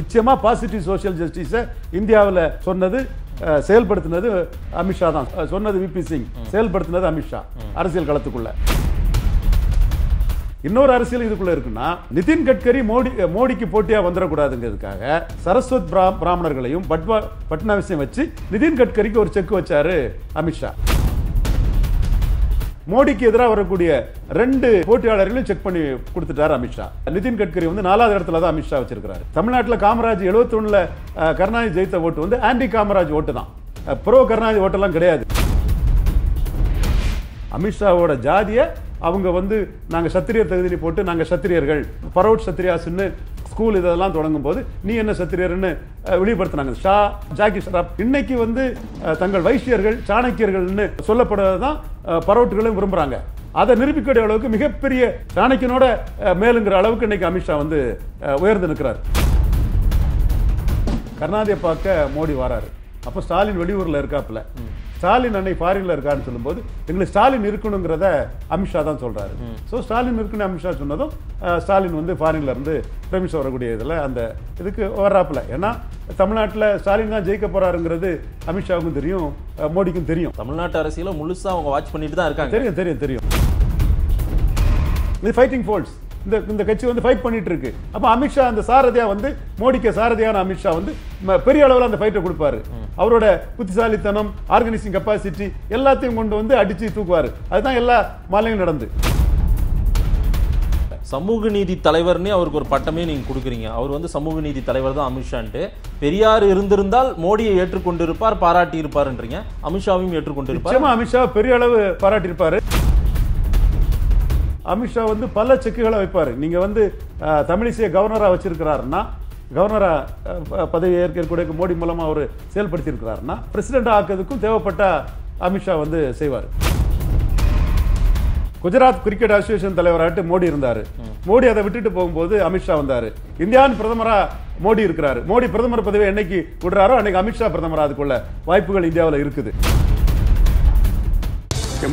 நிச்சயமாக positive social ஜஸ்டிஸை இந்தியாவில் சொன்னது செயல்படுத்தினது அமித்ஷா தான் சொன்னது விபி சிங் செயல்படுத்தினது அமித்ஷா அரசியல் களத்துக்குள்ள இன்னொரு அரசியல் இதுக்குள்ள இருக்குன்னா நிதின் கட்கரி மோடி மோடிக்கு போட்டியா வந்துடக்கூடாதுங்கிறதுக்காக சரஸ்வத் பிராமணர்களையும் பட்வா பட்னாவிஸையும் வச்சு நிதின் கட்கரிக்கு ஒரு செக் வச்சாரு அமித்ஷா மோடிக்கு எதிராக வரக்கூடிய ரெண்டு போட்டியாளர்களையும் செக் பண்ணி கொடுத்துட்டாரு அமித்ஷா நிதின் கட்கரி வந்து நாலாவது இடத்துல தான் அமித்ஷா வச்சிருக்கிறார் தமிழ்நாட்டில் காமராஜ் எழுபத்தி எழுபத்தொன்னுல கருணாநிதி ஜெயித்த ஓட்டு வந்து ஆன்டி காமராஜ் ஓட்டு தான் ப்ரோ கருணாநிதி ஓட்டெல்லாம் கிடையாது அமித்ஷாவோட ஜாதியை அவங்க வந்து நாங்கள் சத்திரியர் தகுதியில் போட்டு நாங்கள் சத்திரியர்கள் பரவுட் சத்திரியாஸ்ன்னு ஸ்கூல் இதெல்லாம் தொடங்கும் போது நீ என்ன சத்திரியர்னு வெளிப்படுத்தினாங்க ஷா ஜாக்கி ஷராப் இன்னைக்கு வந்து தங்கள் வைசியர்கள் சாணக்கியர்கள்னு சொல்லப்படுறது தான் பரவட்டுகளும் விரும்புகிறாங்க அதை நிரூபிக்கக்கூடிய அளவுக்கு மிகப்பெரிய சாணக்கியனோட மேலுங்கிற அளவுக்கு இன்னைக்கு அமித்ஷா வந்து உயர்ந்து நிற்கிறார் கருணாதியை பார்க்க மோடி வராரு அப்போ ஸ்டாலின் வெளியூரில் இருக்காப்புல ஸ்டாலின் அன்னை ஃபாரின்ல இருக்கான்னு சொல்லும்போது எங்களுக்கு ஸ்டாலின் இருக்கணுங்கிறத அமித்ஷா தான் சொல்றாரு ஸோ ஸ்டாலின் இருக்குன்னு அமித்ஷா சொன்னதும் ஸ்டாலின் வந்து ஃபாரின்ல இருந்து பிரமிஸ் வரக்கூடிய இதில் அந்த இதுக்கு வர்றாப்புல ஏன்னா தமிழ்நாட்டில் ஸ்டாலின் தான் ஜெயிக்க போறாருங்கிறது அமித்ஷாவுக்கும் தெரியும் மோடிக்கும் தெரியும் தமிழ்நாட்டு அரசியலும் முழுசா அவங்க வாட்ச் பண்ணிட்டு தான் இருக்காங்க தெரியும் தெரியும் தெரியும் இது ஃபைட்டிங் ஃபோல்ட்ஸ் இந்த இந்த கட்சி வந்து ஃபைட் பண்ணிட்டு இருக்கு அப்போ அமித்ஷா அந்த சாரதியா வந்து மோடிக்கு சாரதியான அமித்ஷா வந்து பெரிய அளவில் அந்த ஃபைட்டை கொடுப்பாரு அவரோட புத்திசாலித்தனம் ஆர்கனைசிங் கெப்பாசிட்டி எல்லாத்தையும் கொண்டு வந்து அடிச்சு தூக்குவார் அதுதான் எல்லா மாநிலங்களும் நடந்து சமூக நீதி தலைவர்னே அவருக்கு ஒரு பட்டமே நீங்க கொடுக்குறீங்க அவர் வந்து சமூக நீதி தலைவர் தான் அமித்ஷான்ட்டு பெரியார் இருந்திருந்தால் மோடியை ஏற்றுக்கொண்டிருப்பார் பாராட்டி இருப்பார்ன்றீங்க அமித்ஷாவையும் ஏற்றுக்கொண்டிருப்பார் அமித்ஷா பெரிய அளவு இருப்பாரு அமித்ஷா வந்து பல செக்குகளை வைப்பார் நீங்கள் வந்து தமிழிசையை கவர்னராக வச்சிருக்கிறாருன்னா கவர்னராக பதவி ஏற்கக்கூடிய மோடி மூலமாக அவர் செயல்படுத்தியிருக்கிறாருன்னா பிரசிடெண்ட் ஆக்கிறதுக்கும் தேவைப்பட்ட அமித்ஷா வந்து செய்வார் குஜராத் கிரிக்கெட் அசோசியேஷன் தலைவராகிட்டு மோடி இருந்தார் மோடி அதை விட்டுட்டு போகும்போது அமித்ஷா வந்தார் இந்தியாவின் பிரதமராக மோடி இருக்கிறார் மோடி பிரதமர் பதவி என்னைக்கு விடுறாரோ அன்னைக்கு அமித்ஷா பிரதமரா அதுக்குள்ள வாய்ப்புகள் இந்தியாவில் இருக்குது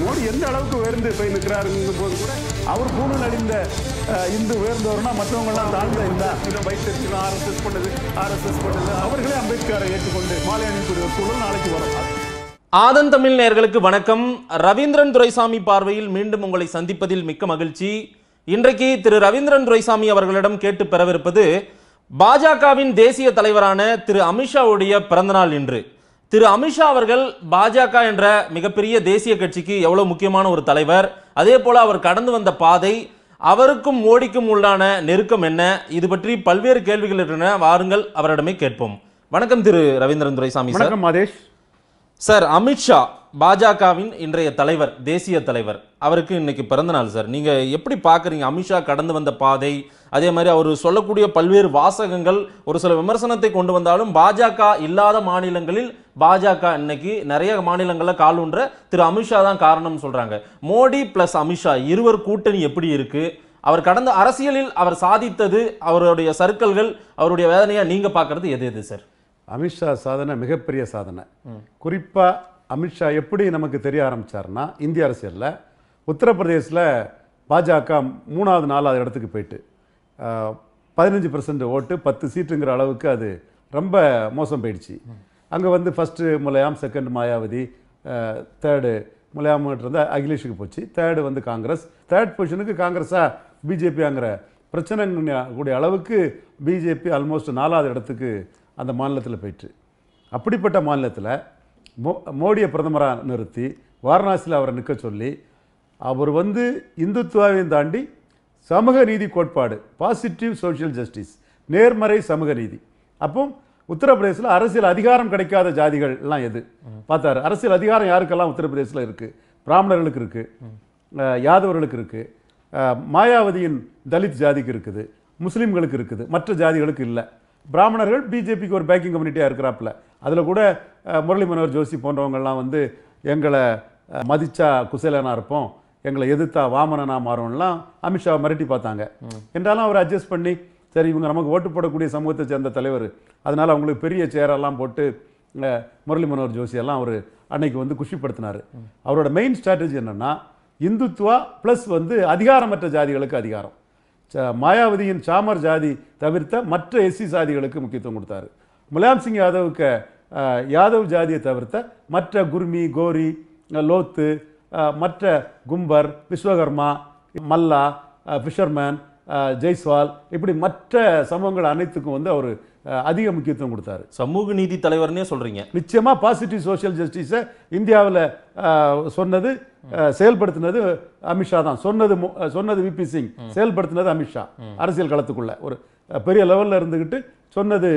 மோடி எந்த அளவுக்கு உயர்ந்து போய் நிற்கிறாருங்கும் போது கூட அவர் பூணல் நடிந்த இந்து உயர்ந்தவர்னா மற்றவங்கெல்லாம் தாழ்ந்த இந்த இதை வைத்திருக்கணும் ஆர்எஸ்எஸ் பண்ணுது ஆர்எஸ்எஸ் பண்ணது அவர்களே அம்பேத்கரை ஏற்றுக்கொண்டு மாலை அணிக்கூடிய சூழல் நாளைக்கு வரும் ஆதன் தமிழ் நேர்களுக்கு வணக்கம் ரவீந்திரன் துரைசாமி பார்வையில் மீண்டும் உங்களை சந்திப்பதில் மிக்க மகிழ்ச்சி இன்றைக்கு திரு ரவீந்திரன் துரைசாமி அவர்களிடம் கேட்டு பெறவிருப்பது பாஜகவின் தேசிய தலைவரான திரு அமித்ஷாவுடைய பிறந்தநாள் இன்று திரு அமித்ஷா அவர்கள் பாஜக என்ற மிகப்பெரிய தேசிய கட்சிக்கு எவ்வளோ முக்கியமான ஒரு தலைவர் அதே போல் அவர் கடந்து வந்த பாதை அவருக்கும் மோடிக்கும் உள்ளான நெருக்கம் என்ன இது பற்றி பல்வேறு கேள்விகள் இருக்கின்றன வாருங்கள் அவரிடமே கேட்போம் வணக்கம் திரு ரவீந்திரன் துரைசாமி சார் சார் அமித்ஷா பாஜகவின் இன்றைய தலைவர் தேசிய தலைவர் அவருக்கு இன்னைக்கு பிறந்தநாள் சார் நீங்கள் எப்படி பார்க்குறீங்க அமித்ஷா கடந்து வந்த பாதை அதே மாதிரி அவர் சொல்லக்கூடிய பல்வேறு வாசகங்கள் ஒரு சில விமர்சனத்தை கொண்டு வந்தாலும் பாஜக இல்லாத மாநிலங்களில் பாஜக இன்னைக்கு நிறைய மாநிலங்களில் காலூன்ற திரு அமித்ஷா தான் காரணம்னு சொல்கிறாங்க மோடி ப்ளஸ் அமித்ஷா இருவர் கூட்டணி எப்படி இருக்குது அவர் கடந்த அரசியலில் அவர் சாதித்தது அவருடைய சர்க்கிள்கள் அவருடைய வேதனையாக நீங்கள் பாக்குறது எது எது சார் அமித்ஷா சாதனை மிகப்பெரிய சாதனை குறிப்பாக அமித்ஷா எப்படி நமக்கு தெரிய ஆரம்பித்தார்னா இந்திய அரசியலில் உத்தரப்பிரதேசில் பாஜக மூணாவது நாலாவது இடத்துக்கு போயிட்டு பதினஞ்சு பர்சன்ட் ஓட்டு பத்து சீட்டுங்கிற அளவுக்கு அது ரொம்ப மோசம் போயிடுச்சு அங்கே வந்து first Mulayam second Mayawati third Mulayam இருந்தால் அகிலேஷுக்கு போச்சு தேர்டு வந்து காங்கிரஸ் தேர்ட் பொசிஷனுக்கு காங்கிரஸாக பிஜேபிங்கிற பிரச்சனை கூடிய அளவுக்கு பிஜேபி ஆல்மோஸ்ட் நாலாவது இடத்துக்கு அந்த மாநிலத்தில் போயிட்டு அப்படிப்பட்ட மாநிலத்தில் மோ மோடியை பிரதமராக நிறுத்தி வாரணாசியில் அவரை நிற்க சொல்லி அவர் வந்து இந்துத்துவாவையும் தாண்டி சமூக நீதி கோட்பாடு பாசிட்டிவ் சோஷியல் ஜஸ்டிஸ் நேர்மறை சமூக நீதி அப்போ உத்தரப்பிரதேசில் அரசியல் அதிகாரம் கிடைக்காத ஜாதிகள் எல்லாம் எது பார்த்தாரு அரசியல் அதிகாரம் யாருக்கெல்லாம் உத்தரப்பிரதேசில் இருக்குது பிராமணர்களுக்கு இருக்குது யாதவர்களுக்கு இருக்குது மாயாவதியின் தலித் ஜாதிக்கு இருக்குது முஸ்லீம்களுக்கு இருக்குது மற்ற ஜாதிகளுக்கு இல்லை பிராமணர்கள் பிஜேபிக்கு ஒரு பேக்கிங் கம்யூனிட்டியாக இருக்கிறாப்புல அதில் கூட முரளி மனோகர் ஜோஷி போன்றவங்கள்லாம் வந்து எங்களை மதிச்சா குசேலனாக இருப்போம் எங்களை எதிர்த்தா வாமனனா மாறோம்லாம் அமித்ஷா மிரட்டி பார்த்தாங்க என்றாலும் அவர் அட்ஜஸ்ட் பண்ணி சரி இவங்க நமக்கு ஓட்டு போடக்கூடிய சமூகத்தை சேர்ந்த தலைவர் அதனால் அவங்களுக்கு பெரிய சேரெல்லாம் போட்டு முரளி மனோகர் ஜோஷியெல்லாம் அவர் அன்னைக்கு வந்து குஷிப்படுத்தினார் அவரோட மெயின் ஸ்ட்ராட்டஜி என்னென்னா இந்துத்துவா ப்ளஸ் வந்து அதிகாரமற்ற ஜாதிகளுக்கு அதிகாரம் மாயாவதியின் சாமர் ஜாதி தவிர்த்த மற்ற எஸ்சி சாதிகளுக்கு முக்கியத்துவம் கொடுத்தாரு முலாயம் சிங் யாதவுக்கு யாதவ் ஜாதியை தவிர்த்த மற்ற குர்மி கோரி லோத்து மற்ற கும்பர் விஸ்வகர்மா மல்லா ஃபிஷர்மேன் ஜெய்ஸ்வால் இப்படி மற்ற சமூகங்கள் அனைத்துக்கும் வந்து அவர் அதிக முக்கியத்துவம் கொடுத்தாரு சமூக நீதி தலைவர்னே சொல்கிறீங்க நிச்சயமாக பாசிட்டிவ் சோஷியல் ஜஸ்டிஸை இந்தியாவில் சொன்னது செயல்படுத்தினது அமித்ஷா தான் சொன்னது சொன்னது விபி சிங் செயல்படுத்தினது அமித்ஷா அரசியல் களத்துக்குள்ள ஒரு பெரிய லெவலில் இருந்துக்கிட்டு சொன்னது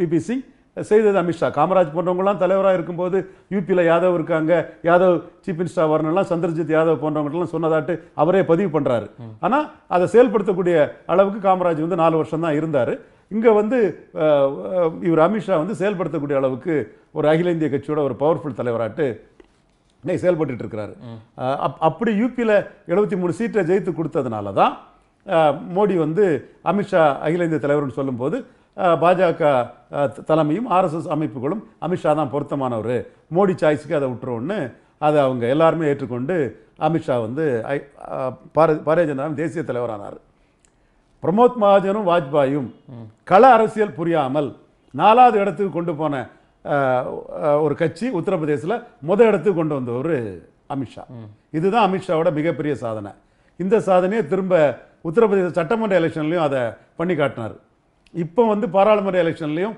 விபி சிங் செய்தது அமித்ஷா காமராஜ் போன்றவங்களாம் தலைவராக இருக்கும்போது யூபியில் யாதவ் இருக்காங்க யாதவ் சீஃப் மினிஸ்டர் வரணும்லாம் சந்திரஜித் யாதவ் போன்றவங்கெல்லாம் சொன்னதாட்டு அவரே பதிவு பண்ணுறாரு ஆனால் அதை செயல்படுத்தக்கூடிய அளவுக்கு காமராஜ் வந்து நாலு வருஷம் தான் இருந்தார் இங்கே வந்து இவர் அமித்ஷா வந்து செயல்படுத்தக்கூடிய அளவுக்கு ஒரு அகில இந்திய கட்சியோட ஒரு பவர்ஃபுல் தலைவராட்டு இன்னைக்கு செயல்பட்டு இருக்கிறாரு அப் அப்படி யூபியில் எழுபத்தி மூணு சீட்டை ஜெயித்து கொடுத்ததுனால தான் மோடி வந்து அமித்ஷா அகில இந்திய தலைவர்னு சொல்லும்போது பாஜக தலைமையும் ஆர்எஸ்எஸ் அமைப்புகளும் அமித்ஷா தான் பொருத்தமானவர் மோடி சாய்ஸுக்கு அதை விட்டுருவோன்னு அதை அவங்க எல்லாருமே ஏற்றுக்கொண்டு அமித்ஷா வந்து ஐ பார பாரதிய ஜனதாவின் தேசிய தலைவரானார் பிரமோத் மகாஜனும் வாஜ்பாயும் கள அரசியல் புரியாமல் நாலாவது இடத்துக்கு கொண்டு போன ஒரு கட்சி உத்தரப்பிரதேசில் முதல் இடத்துக்கு கொண்டு வந்தவர் அமித்ஷா இதுதான் அமித்ஷாவோட மிகப்பெரிய சாதனை இந்த சாதனையை திரும்ப உத்தரப்பிரதேச சட்டமன்ற எலெக்ஷன்லையும் அதை பண்ணி காட்டினார் இப்போ வந்து பாராளுமன்ற எலெக்ஷன்லேயும்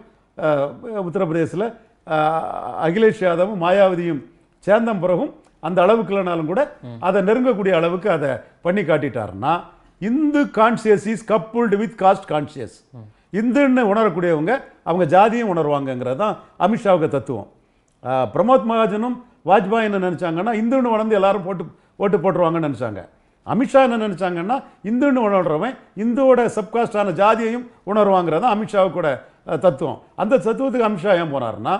உத்தரப்பிரதேசில் அகிலேஷ் யாதவும் மாயாவதியும் சேர்ந்த பிறகும் அந்த அளவுக்கு இல்லைனாலும் கூட அதை நெருங்கக்கூடிய அளவுக்கு அதை பண்ணி காட்டிட்டாருன்னா Hindu conscious is coupled with caste conscious இந்துன்னு உணரக்கூடியவங்க அவங்க ஜாதியும் உணர்வாங்கங்கிறது தான் அமித்ஷாவுக்கு தத்துவம் பிரமோத் மகாஜனும் வாஜ்பாயின்னு நினச்சாங்கன்னா இந்துன்னு வளர்ந்து எல்லாரும் போட்டு ஓட்டு போட்டுருவாங்கன்னு நினச்சாங்க அமித்ஷா என்ன நினச்சாங்கன்னா இந்துன்னு உணர்றவன் இந்துவோட சப்காஸ்டான ஜாதியையும் உணர்வாங்கிறதா அமித்ஷாவுக்கூட தத்துவம் அந்த தத்துவத்துக்கு அமித்ஷா ஏன் போனார்னா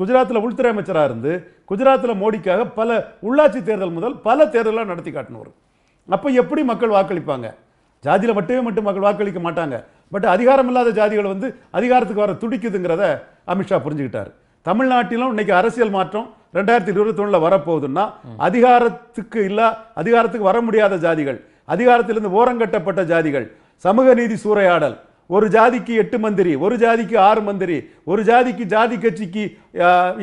குஜராத்தில் உள்துறை அமைச்சராக இருந்து குஜராத்தில் மோடிக்காக பல உள்ளாட்சி தேர்தல் முதல் பல தேர்தலாக நடத்தி காட்டினவர் அப்போ எப்படி மக்கள் வாக்களிப்பாங்க ஜாதியில் மட்டுமே மட்டும் மக்கள் வாக்களிக்க மாட்டாங்க பட் அதிகாரம் இல்லாத ஜாதிகள் வந்து அதிகாரத்துக்கு வர துடிக்குதுங்கிறத அமித்ஷா புரிஞ்சுக்கிட்டார் தமிழ்நாட்டிலும் இன்றைக்கி அரசியல் மாற்றம் ரெண்டாயிரத்தி இருபத்தி இருபத்தொன்னில் வரப்போகுதுன்னா அதிகாரத்துக்கு இல்லை அதிகாரத்துக்கு வர முடியாத ஜாதிகள் அதிகாரத்திலிருந்து ஓரங்கட்டப்பட்ட ஜாதிகள் சமூக நீதி சூறையாடல் ஒரு ஜாதிக்கு எட்டு மந்திரி ஒரு ஜாதிக்கு ஆறு மந்திரி ஒரு ஜாதிக்கு ஜாதி கட்சிக்கு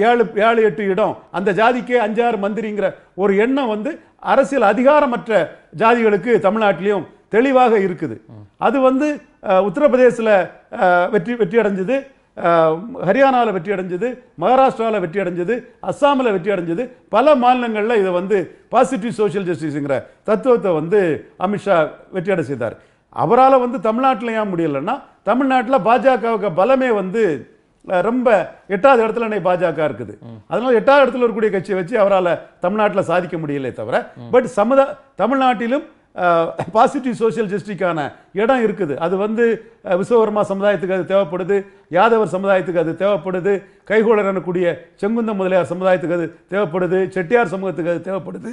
ஏழு ஏழு எட்டு இடம் அந்த ஜாதிக்கே அஞ்சாறு மந்திரிங்கிற ஒரு எண்ணம் வந்து அரசியல் அதிகாரமற்ற ஜாதிகளுக்கு தமிழ்நாட்டிலையும் தெளிவாக இருக்குது அது வந்து உத்தரப்பிரதேசில் வெற்றி வெற்றி அடைஞ்சது ஹரியானாவில் வெற்றி அடைஞ்சது மகாராஷ்டிராவில் வெற்றி அடைஞ்சது அஸ்ஸாமில் வெற்றி அடைஞ்சது பல மாநிலங்களில் இதை வந்து பாசிட்டிவ் சோஷியல் ஜஸ்டிஸுங்கிற தத்துவத்தை வந்து அமித்ஷா வெற்றி அடை செய்தார் அவரால் வந்து தமிழ்நாட்டில் ஏன் முடியலைன்னா தமிழ்நாட்டில் பாஜகவுக்கு பலமே வந்து ரொம்ப எட்டாவது இடத்துல பாஜக இருக்குது அதனால எட்டாவது இடத்துல இருக்கக்கூடிய கட்சியை வச்சு அவரால் தமிழ்நாட்டில் சாதிக்க முடியலே தவிர பட் சமுதா தமிழ்நாட்டிலும் பாசிட்டிவ் சோசியல் ஜஸ்டிக்கான இடம் இருக்குது அது வந்து விஸ்வகர்மா சமுதாயத்துக்கு அது தேவைப்படுது யாதவர் சமுதாயத்துக்கு அது தேவைப்படுது கைகோளர் எனக்கூடிய செங்குந்த முதலியார் சமுதாயத்துக்கு அது தேவைப்படுது செட்டியார் சமூகத்துக்கு அது தேவைப்படுது